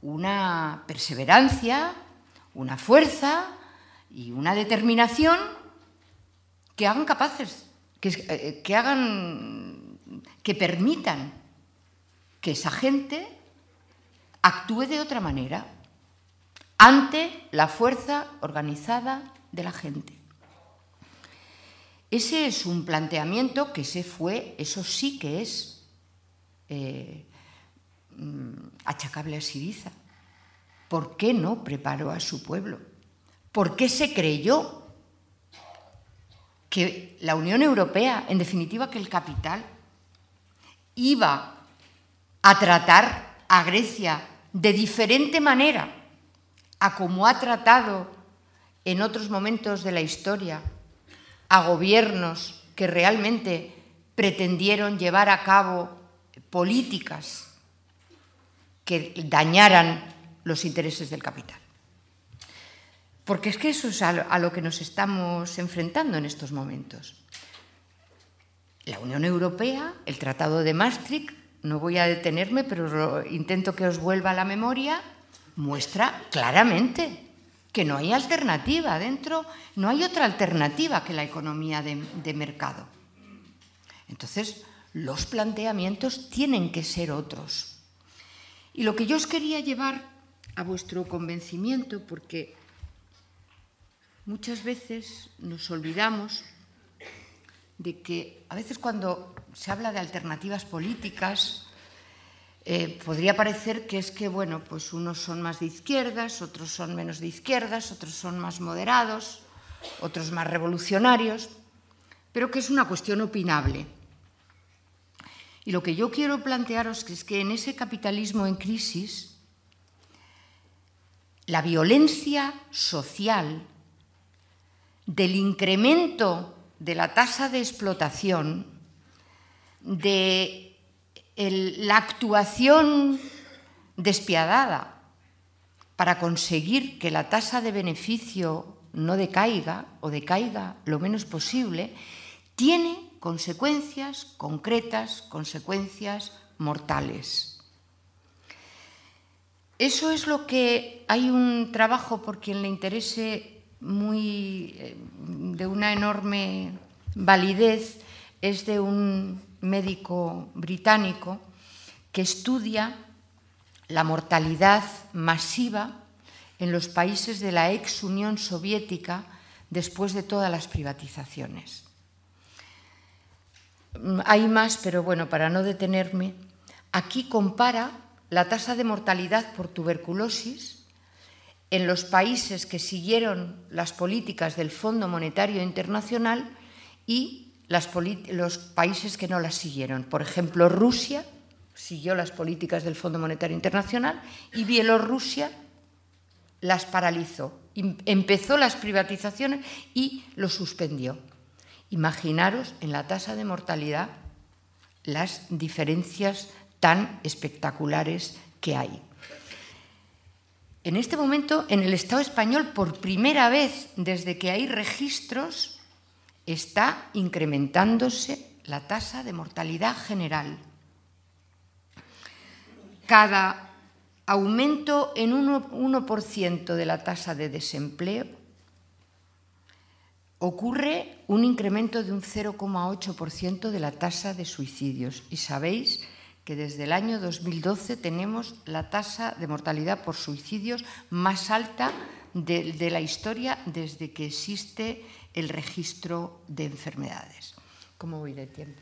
una perseverancia, una fuerza y una determinación que hagan capaces eh, eh, que, hagan, que permitan que esa gente actúe de otra manera ante la fuerza organizada de la gente. Ese es un planteamiento que se fue, eso sí que es eh, mm, achacable a Siriza. ¿Por qué no preparó a su pueblo? ¿Por qué se creyó que la Unión Europea, en definitiva, que el capital iba a tratar a Grecia de diferente manera a como ha tratado en otros momentos de la historia a gobiernos que realmente pretendieron llevar a cabo políticas que dañaran los intereses del capital. Porque es que eso es a lo que nos estamos enfrentando en estos momentos. La Unión Europea, el Tratado de Maastricht, no voy a detenerme, pero intento que os vuelva a la memoria, muestra claramente que no hay alternativa dentro, no hay otra alternativa que la economía de, de mercado. Entonces, los planteamientos tienen que ser otros. Y lo que yo os quería llevar a vuestro convencimiento, porque Muchas veces nos olvidamos de que a veces cuando se habla de alternativas políticas, eh, podría parecer que es que, bueno, pues unos son más de izquierdas, otros son menos de izquierdas, otros son más moderados, otros más revolucionarios, pero que es una cuestión opinable. Y lo que yo quiero plantearos es que en ese capitalismo en crisis, la violencia social del incremento de la tasa de explotación, de la actuación despiadada para conseguir que la tasa de beneficio no decaiga o decaiga lo menos posible, tiene consecuencias concretas, consecuencias mortales. Eso es lo que hay un trabajo por quien le interese muy, eh, de una enorme validez es de un médico británico que estudia la mortalidad masiva en los países de la ex Unión Soviética después de todas las privatizaciones. Hay más, pero bueno, para no detenerme, aquí compara la tasa de mortalidad por tuberculosis en los países que siguieron las políticas del Fondo Monetario Internacional y los países que no las siguieron. Por ejemplo, Rusia siguió las políticas del Fondo Monetario Internacional y Bielorrusia las paralizó, empezó las privatizaciones y lo suspendió. Imaginaros en la tasa de mortalidad las diferencias tan espectaculares que hay. En este momento, en el Estado español, por primera vez desde que hay registros, está incrementándose la tasa de mortalidad general. Cada aumento en un 1% de la tasa de desempleo ocurre un incremento de un 0,8% de la tasa de suicidios. Y sabéis que desde el año 2012 tenemos la tasa de mortalidad por suicidios más alta de, la historia desde que existe el registro de enfermedades. ¿Cómo voy de tiempo?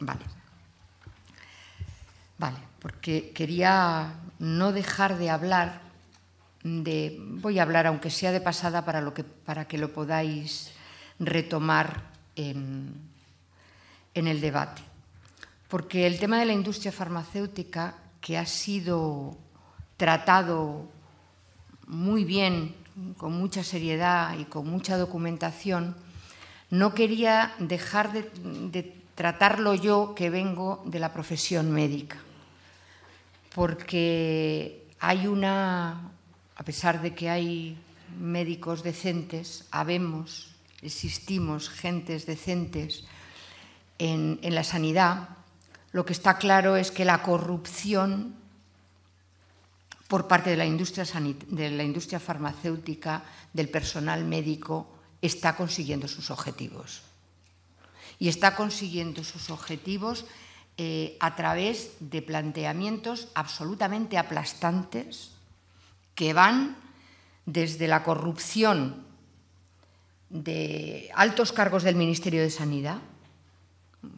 Vale. Vale, porque quería no dejar de hablar de. Voy a hablar, aunque sea de pasada, para, lo que, para que lo podáis retomar en en el debate, porque el tema de la industria farmacéutica, que ha sido tratado muy bien, con mucha seriedad y con mucha documentación, no quería dejar de, tratarlo yo que vengo de la profesión médica, porque hay una, a pesar de que hay médicos decentes, habemos, existimos gentes decentes, en, la sanidad, lo que está claro es que la corrupción por parte de la, industria farmacéutica, del personal médico, está consiguiendo sus objetivos. Y está consiguiendo sus objetivos eh, a través de planteamientos absolutamente aplastantes que van desde la corrupción de altos cargos del Ministerio de Sanidad,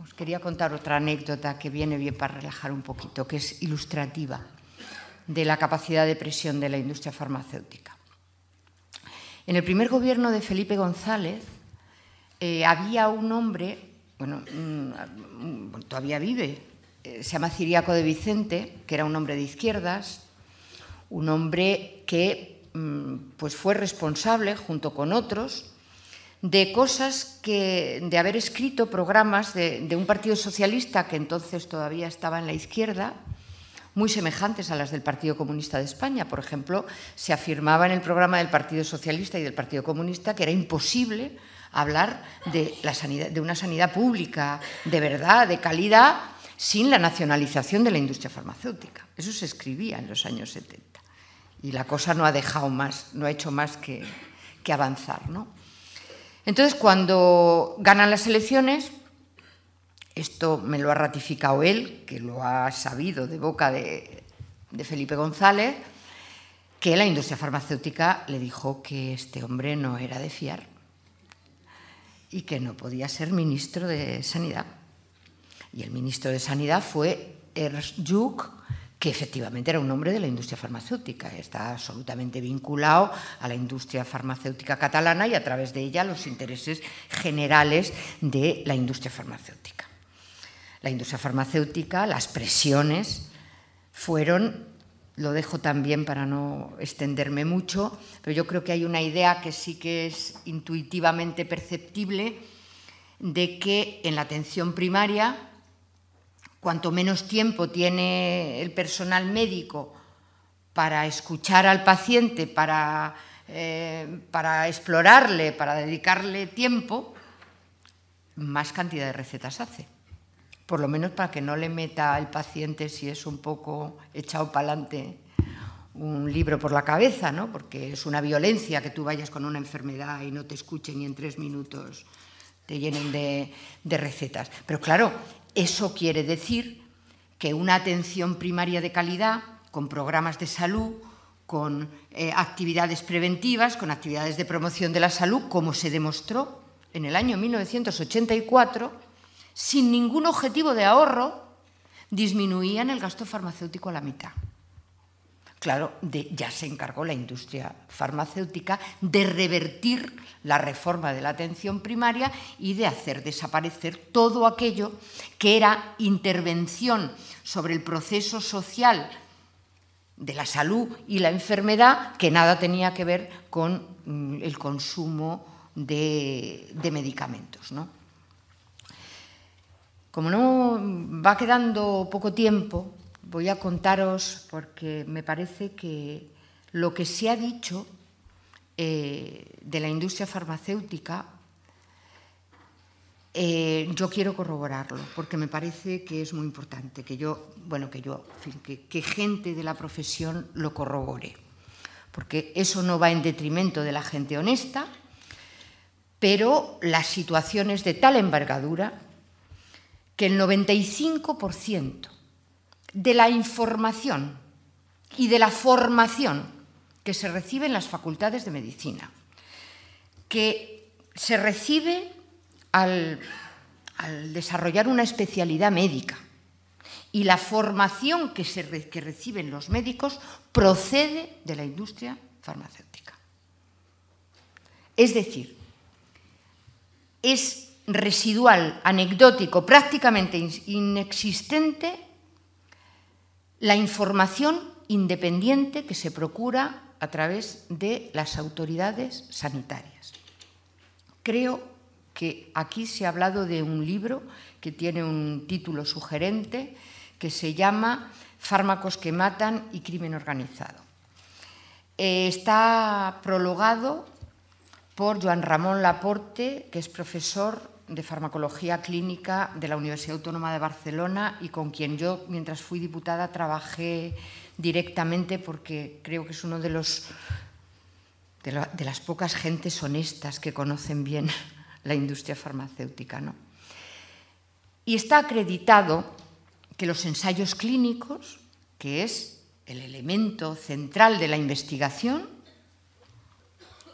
os quería contar otra anécdota que viene bien para relajar un poquito, que es ilustrativa de la capacidad de presión de la industria farmacéutica. En el primer gobierno de Felipe González eh, había un hombre, bueno, mm, todavía vive, eh, se llama Ciriaco de Vicente, que era un hombre de izquierdas, un hombre que mm, pues fue responsable, junto con otros, de cosas que, de haber escrito programas de, un partido socialista que entonces todavía estaba en la izquierda, muy semejantes a las del Partido Comunista de España. Por ejemplo, se afirmaba en el programa del Partido Socialista y del Partido Comunista que era imposible hablar de, una sanidad pública, de verdad, de calidad, sin la nacionalización de la industria farmacéutica. Eso se escribía en los años 70. Y la cosa no ha dejado más, no ha hecho más que, que avanzar. ¿no? Entonces, cuando ganan las elecciones, esto me lo ha ratificado él, que lo ha sabido de boca de, Felipe González, que la industria farmacéutica le dijo que este hombre no era de fiar y que no podía ser ministro de Sanidad. Y el ministro de Sanidad fue Ernst que efectivamente era un hombre de la industria farmacéutica, está absolutamente vinculado a la industria farmacéutica catalana y a través de ella los intereses generales de la industria farmacéutica. La industria farmacéutica, las presiones fueron, lo dejo también para no extenderme mucho, pero yo creo que hay una idea que sí que es intuitivamente perceptible de que en la atención primaria Cuanto menos tiempo tiene el personal médico para escuchar al paciente, para, eh, para explorarle, para dedicarle tiempo, más cantidad de recetas hace. Por lo menos para que no le meta al paciente, si es un poco echado para adelante, un libro por la cabeza, ¿no? porque es una violencia que tú vayas con una enfermedad y no te escuchen y en tres minutos te llenen de, de recetas. Pero claro, eso quiere decir que una atención primaria de calidad, con programas de salud, con eh, actividades preventivas, con actividades de promoción de la salud, como se demostró en el año 1984, sin ningún objetivo de ahorro, disminuían el gasto farmacéutico a la mitad. Claro, ya se encargó la industria farmacéutica de revertir la reforma de la atención primaria y de hacer desaparecer todo aquello que era intervención sobre el proceso social de la salud y la enfermedad que nada tenía que ver con mm, el consumo de, de medicamentos. ¿no? Como no va quedando poco tiempo, voy a contaros porque me parece que lo que se ha dicho eh, de la industria farmacéutica eh, yo quiero corroborarlo porque me parece que es muy importante que yo, bueno, que yo, que, gente de la profesión lo corrobore, porque eso no va en detrimento de la gente honesta, pero la situación es de tal envergadura que el 95% de la información y de la formación que se recibe en las facultades de medicina, que se recibe al, desarrollar una especialidad médica y la formación que, se que reciben los médicos procede de la industria farmacéutica. Es decir, es residual, anecdótico, prácticamente inexistente la información independiente que se procura a través de las autoridades sanitarias. Creo que aquí se ha hablado de un libro que tiene un título sugerente que se llama Fármacos que matan y crimen organizado. Eh, está prologado por Joan Ramón Laporte, que es profesor de Farmacología Clínica de la Universidad Autónoma de Barcelona y con quien yo, mientras fui diputada, trabajé directamente porque creo que es uno de los las pocas gentes honestas que conocen bien la industria farmacéutica, ¿no? Y está acreditado que los ensayos clínicos, que es el elemento central de la investigación,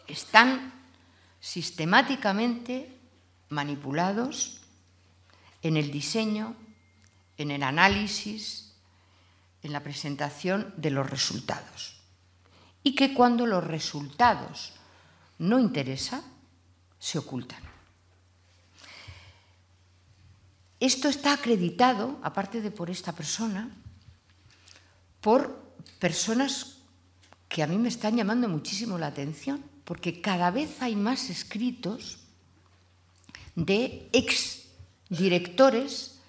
están sistemáticamente manipulados en el diseño, en el análisis, en la presentación de los resultados. Y que cuando los resultados no interesan, se ocultan. Esto está acreditado, aparte de por esta persona, por personas que a mí me están llamando muchísimo la atención, porque cada vez hay más escritos de ex directores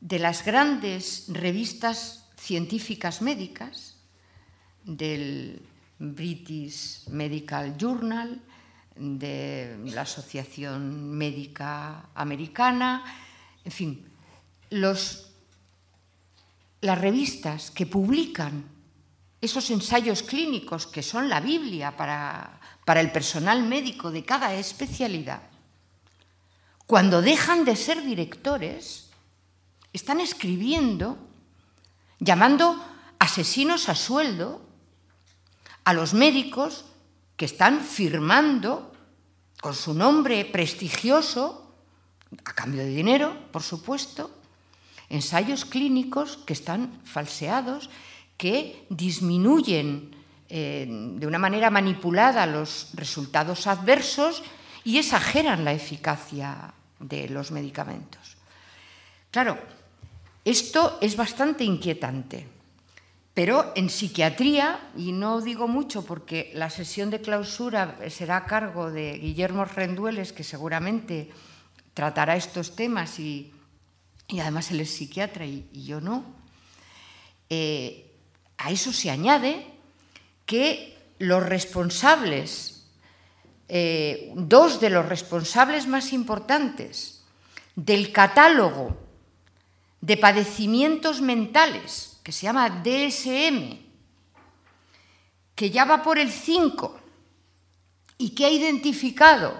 de las grandes revistas científicas médicas, del British Medical Journal, de la Asociación Médica Americana, en fin, las revistas que publican esos ensayos clínicos que son la Biblia para el personal médico de cada especialidad, cuando dejan de ser directores, están escribiendo, llamando asesinos a sueldo a los médicos que están firmando con su nombre prestigioso, a cambio de dinero, por supuesto, ensayos clínicos que están falseados, que disminuyen eh, de una manera manipulada los resultados adversos y exageran la eficacia de los medicamentos. Claro, esto es bastante inquietante, pero en psiquiatría, y no digo mucho porque la sesión de clausura será a cargo de Guillermo Rendueles, que seguramente tratará estos temas y, además él es psiquiatra y, yo no, eh, a eso se añade que los responsables eh, dos de los responsables más importantes del catálogo de padecimientos mentales, que se llama DSM, que ya va por el 5 y que ha identificado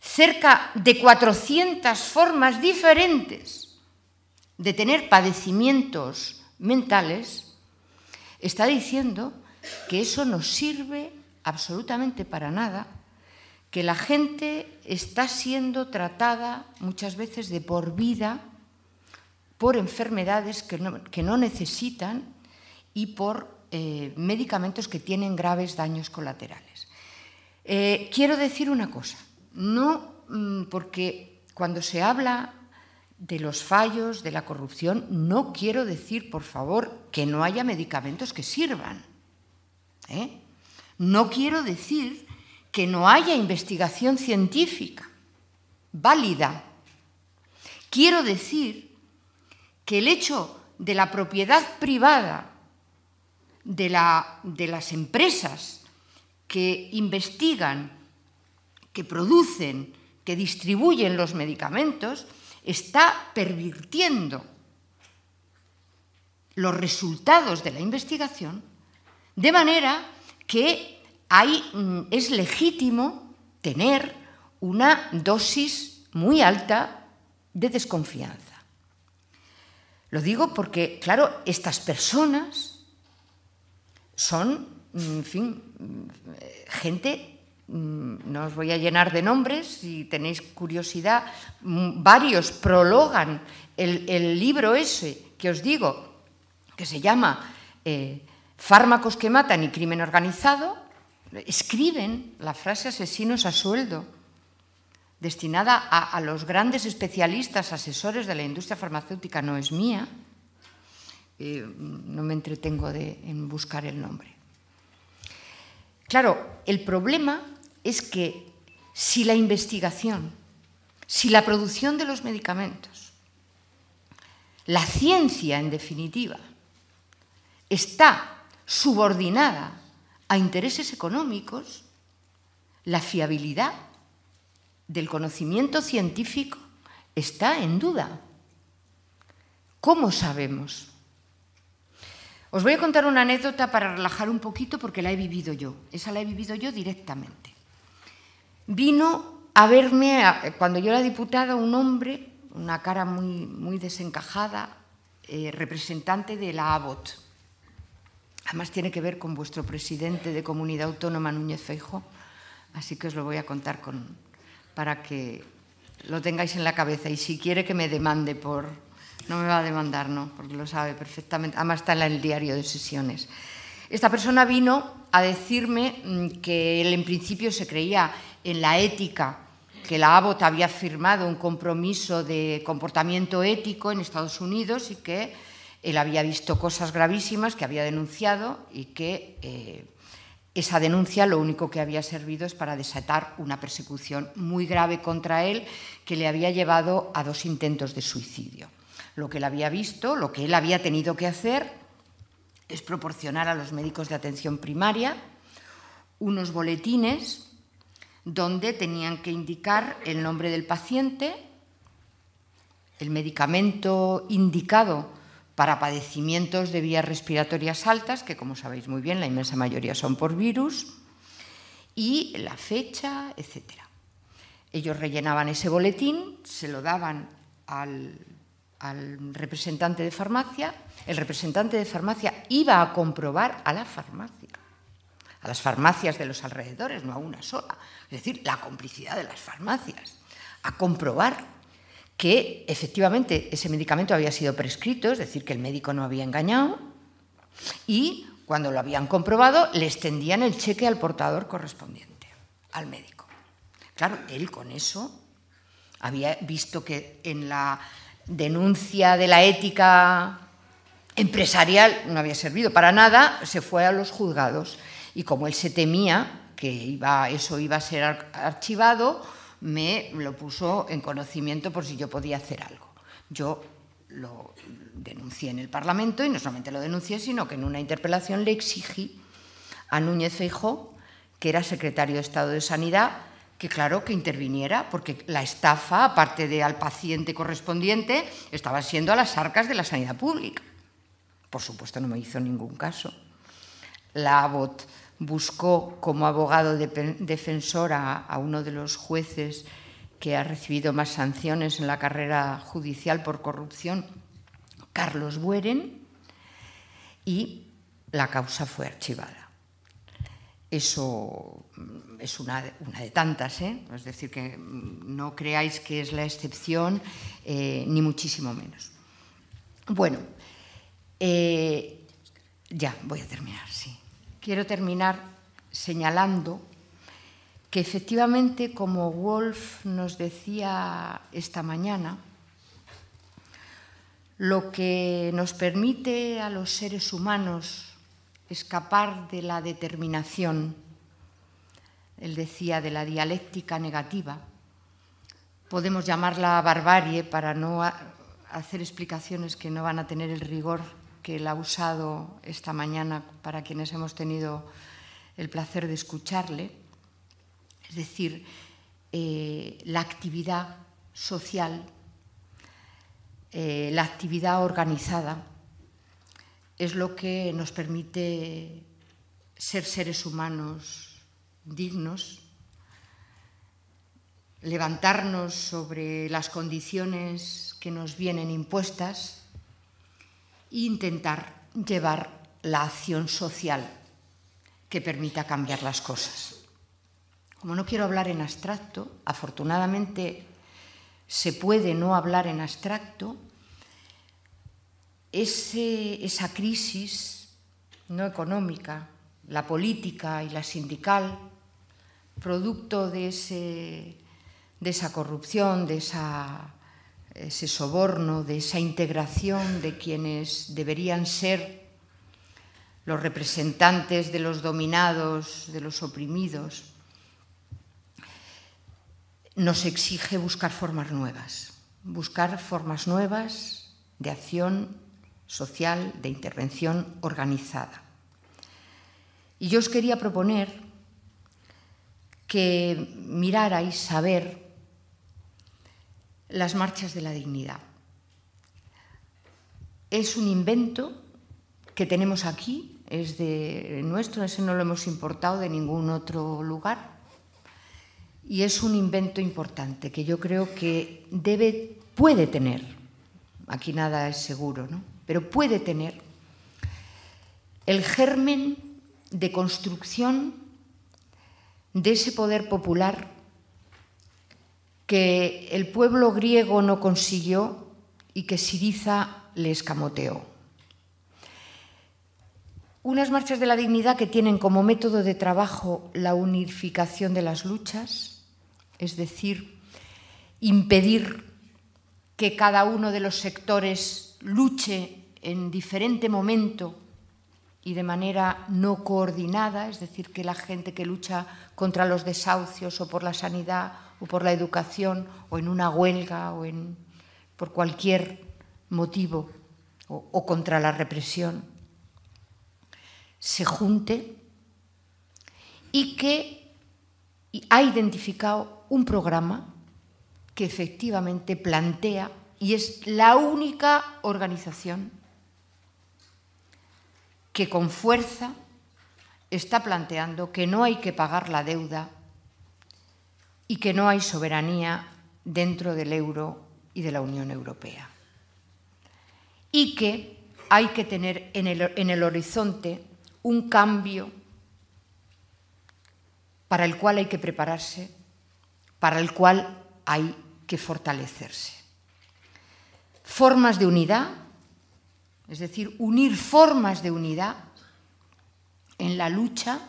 cerca de 400 formas diferentes de tener padecimientos mentales, está diciendo que eso no sirve absolutamente para nada que la gente está siendo tratada muchas veces de por vida por enfermedades que no, necesitan y por eh, medicamentos que tienen graves daños colaterales. Eh, quiero decir una cosa, no mm, porque cuando se habla de los fallos, de la corrupción, no quiero decir, por favor, que no haya medicamentos que sirvan. ¿eh? No quiero decir que no haya investigación científica válida. Quiero decir que el hecho de la propiedad privada de, la, de las empresas que investigan, que producen, que distribuyen los medicamentos, está pervirtiendo los resultados de la investigación de manera que Mm, es legítimo tener una dosis muy alta de desconfianza. Lo digo porque, claro, estas personas son, mm, en fin, mm, gente no os voy a llenar de nombres, si tenéis curiosidad, varios prologan el, libro ese que os digo, que se llama eh, Fármacos que matan y crimen organizado, escriben la frase asesinos a sueldo, destinada a, los grandes especialistas, asesores de la industria farmacéutica, no es mía. Eh, no me entretengo en buscar el nombre. Claro, el problema es que si la investigación, si la producción de los medicamentos, la ciencia en definitiva, está subordinada a intereses económicos la fiabilidad del conocimiento científico está en duda. ¿Cómo sabemos? Os voy a contar una anécdota para relajar un poquito porque la he vivido yo. Esa la he vivido yo directamente. Vino a verme, cuando yo era diputada, un hombre, una cara muy, desencajada, eh, representante de la ABOT, Además tiene que ver con vuestro presidente de Comunidad Autónoma, Núñez Feijo, así que os lo voy a contar para que lo tengáis en la cabeza. Y si quiere que me demande por... No me va a demandar, ¿no? Porque lo sabe perfectamente. Además está en el diario de sesiones. Esta persona vino a decirme mm, que él en principio se creía en la ética, que la ABOT había firmado un compromiso de comportamiento ético en Estados Unidos y que él había visto cosas gravísimas que había denunciado y que eh, esa denuncia lo único que había servido es para desatar una persecución muy grave contra él que le había llevado a dos intentos de suicidio. Lo que él había visto, lo que él había tenido que hacer es proporcionar a los médicos de atención primaria unos boletines donde tenían que indicar el nombre del paciente, el medicamento indicado para padecimientos de vías respiratorias altas, que como sabéis muy bien la inmensa mayoría son por virus, y la fecha, etc. Ellos rellenaban ese boletín, se lo daban al, representante de farmacia, el representante de farmacia iba a comprobar a la farmacia a las farmacias de los alrededores, no a una sola. Es decir, la complicidad de las farmacias, a comprobar que efectivamente ese medicamento había sido prescrito, es decir, que el médico no había engañado, y cuando lo habían comprobado, le extendían el cheque al portador correspondiente, al médico. Claro, él con eso había visto que en la denuncia de la ética empresarial no había servido para nada, se fue a los juzgados y como él se temía que iba, eso iba a ser archivado, me lo puso en conocimiento por si yo podía hacer algo. Yo lo denuncié en el Parlamento y no solamente lo denuncié, sino que en una interpelación le exigí a Núñez Feijó, que era secretario de Estado de Sanidad, que claro, que interviniera, porque la estafa, aparte de al paciente correspondiente, estaba siendo a las arcas de la sanidad pública. Por supuesto, no me hizo ningún caso. La buscó como abogado defensor a, uno de los jueces que ha recibido más sanciones en la carrera judicial por corrupción, Carlos Bueren, y la causa fue archivada. Eso mm, es una, de tantas, ¿eh? es decir, que mm, no creáis que es la excepción, eh, ni muchísimo menos. Bueno, eh, ya voy a terminar, sí quiero terminar señalando que efectivamente, como Wolf nos decía esta mañana, lo que nos permite a los seres humanos escapar de la determinación, él decía, de la dialéctica negativa, podemos llamarla barbarie para no hacer explicaciones que no van a tener el rigor que la ha usado esta mañana para quienes hemos tenido el placer de escucharle, es decir, eh, la actividad social, eh, la actividad organizada, es lo que nos permite ser seres humanos dignos, levantarnos sobre las condiciones que nos vienen impuestas intentar llevar la acción social que permita cambiar las cosas. Como no quiero hablar en abstracto, afortunadamente se puede no hablar en abstracto, esa crisis no económica, la política y la sindical, producto de, ese, de esa corrupción, de esa ese soborno, de esa integración de quienes deberían ser los representantes de los dominados, de los oprimidos, nos exige buscar formas nuevas, buscar formas nuevas de acción social, de intervención organizada. Y yo os quería proponer que mirarais, saber las marchas de la dignidad. Es un invento que tenemos aquí, es de nuestro, ese no lo hemos importado de ningún otro lugar. Y es un invento importante que yo creo que debe, puede tener, aquí nada es seguro, ¿no? pero puede tener el germen de construcción de ese poder popular que el pueblo griego no consiguió y que Siriza le escamoteó. Unas marchas de la dignidad que tienen como método de trabajo la unificación de las luchas, es decir, impedir que cada uno de los sectores luche en diferente momento y de manera no coordinada, es decir, que la gente que lucha contra los desahucios o por la sanidad o por la educación o en una huelga o por cualquier motivo o, o contra la represión, se junte y que ha identificado un programa que efectivamente plantea y es la única organización que con fuerza está planteando que no hay que pagar la deuda y que no hay soberanía dentro del euro y de la Unión Europea. Y que hay que tener en el, en el horizonte un cambio para el cual hay que prepararse, para el cual hay que fortalecerse. Formas de unidad, es decir, unir formas de unidad en la lucha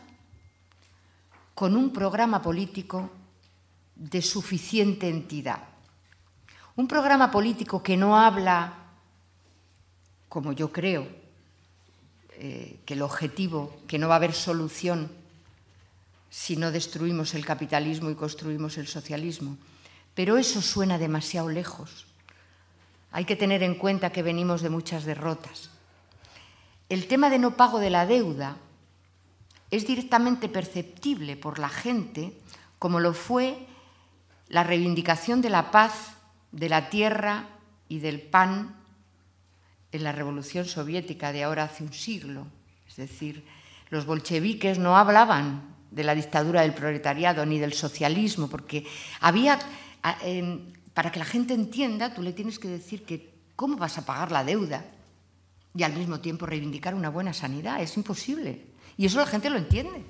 con un programa político de suficiente entidad. Un programa político que no habla, como yo creo, eh, que el objetivo, que no va a haber solución si no destruimos el capitalismo y construimos el socialismo. Pero eso suena demasiado lejos. Hay que tener en cuenta que venimos de muchas derrotas. El tema de no pago de la deuda es directamente perceptible por la gente como lo fue la reivindicación de la paz, de la tierra y del pan en la Revolución Soviética de ahora hace un siglo. Es decir, los bolcheviques no hablaban de la dictadura del proletariado ni del socialismo, porque había, para que la gente entienda, tú le tienes que decir que cómo vas a pagar la deuda y al mismo tiempo reivindicar una buena sanidad, es imposible. Y eso la gente lo entiende.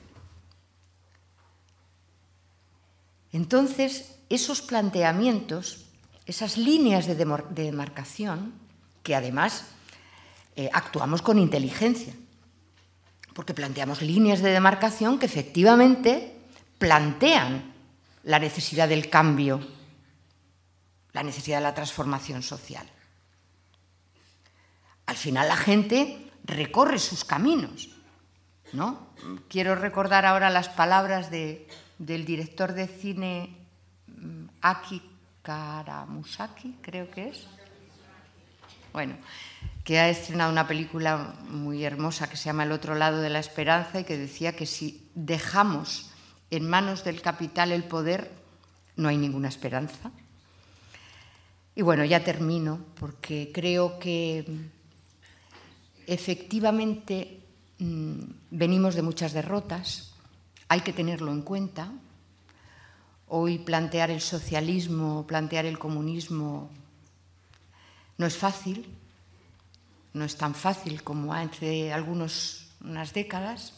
Entonces, esos planteamientos, esas líneas de, demarcación, que además eh, actuamos con inteligencia, porque planteamos líneas de demarcación que efectivamente plantean la necesidad del cambio, la necesidad de la transformación social. Al final la gente recorre sus caminos, ¿no? Quiero recordar ahora las palabras del director de cine Mm, Aki Karamusaki, creo que es. Bueno, que ha estrenado una película muy hermosa que se llama El otro lado de la esperanza y que decía que si dejamos en manos del capital el poder, no hay ninguna esperanza. Y bueno, ya termino porque creo que mm, efectivamente mm, venimos de muchas derrotas, hay que tenerlo en cuenta, Hoy plantear el socialismo, plantear el comunismo, no es fácil, no es tan fácil como hace algunas décadas.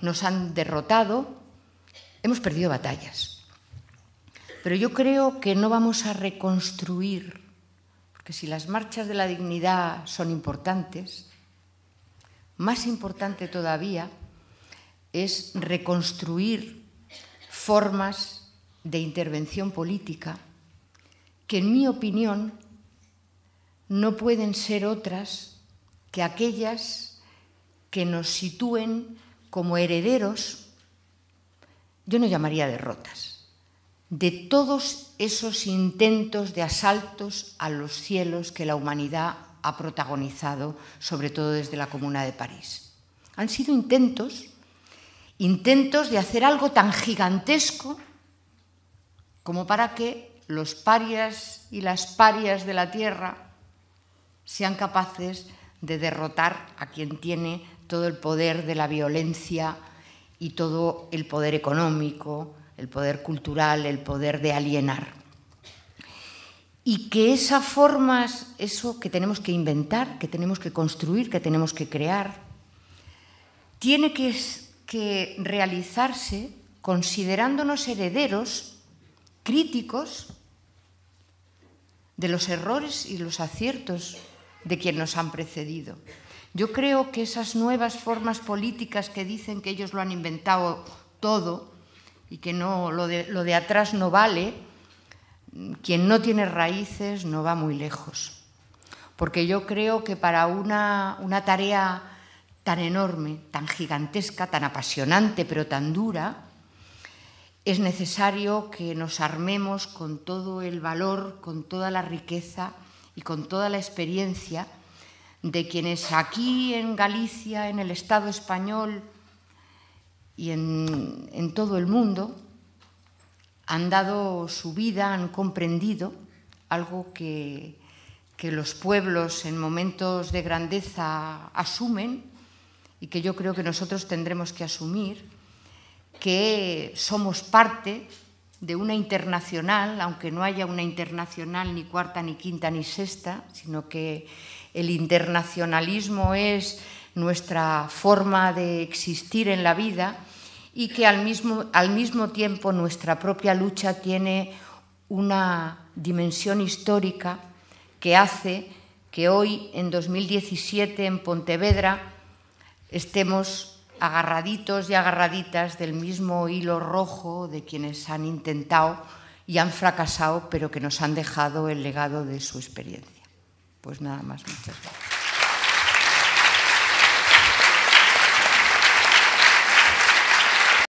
Nos han derrotado, hemos perdido batallas. Pero yo creo que no vamos a reconstruir, porque si las marchas de la dignidad son importantes, más importante todavía es reconstruir formas de intervención política que, en mi opinión, no pueden ser otras que aquellas que nos sitúen como herederos, yo no llamaría derrotas, de todos esos intentos de asaltos a los cielos que la humanidad ha protagonizado, sobre todo desde la Comuna de París. Han sido intentos, intentos de hacer algo tan gigantesco como para que los parias y las parias de la tierra sean capaces de derrotar a quien tiene todo el poder de la violencia y todo el poder económico, el poder cultural, el poder de alienar. Y que esa formas, eso que tenemos que inventar, que tenemos que construir, que tenemos que crear, tiene que, que realizarse considerándonos herederos críticos de los errores y los aciertos de quienes nos han precedido. Yo creo que esas nuevas formas políticas que dicen que ellos lo han inventado todo y que no, lo, de, atrás no vale, quien no tiene raíces no va muy lejos. Porque yo creo que para una, una tarea tan enorme, tan gigantesca, tan apasionante, pero tan dura, es necesario que nos armemos con todo el valor, con toda la riqueza y con toda la experiencia de quienes aquí en Galicia, en el Estado español y en, todo el mundo han dado su vida, han comprendido algo que los pueblos en momentos de grandeza asumen y que yo creo que nosotros tendremos que asumir que somos parte de una internacional, aunque no haya una internacional ni cuarta, ni quinta, ni sexta, sino que el internacionalismo es nuestra forma de existir en la vida y que al mismo, al mismo tiempo nuestra propia lucha tiene una dimensión histórica que hace que hoy, en 2017, en Pontevedra, estemos agarraditos y agarraditas del mismo hilo rojo de quienes han intentado y han fracasado, pero que nos han dejado el legado de su experiencia. Pues nada más, muchas gracias.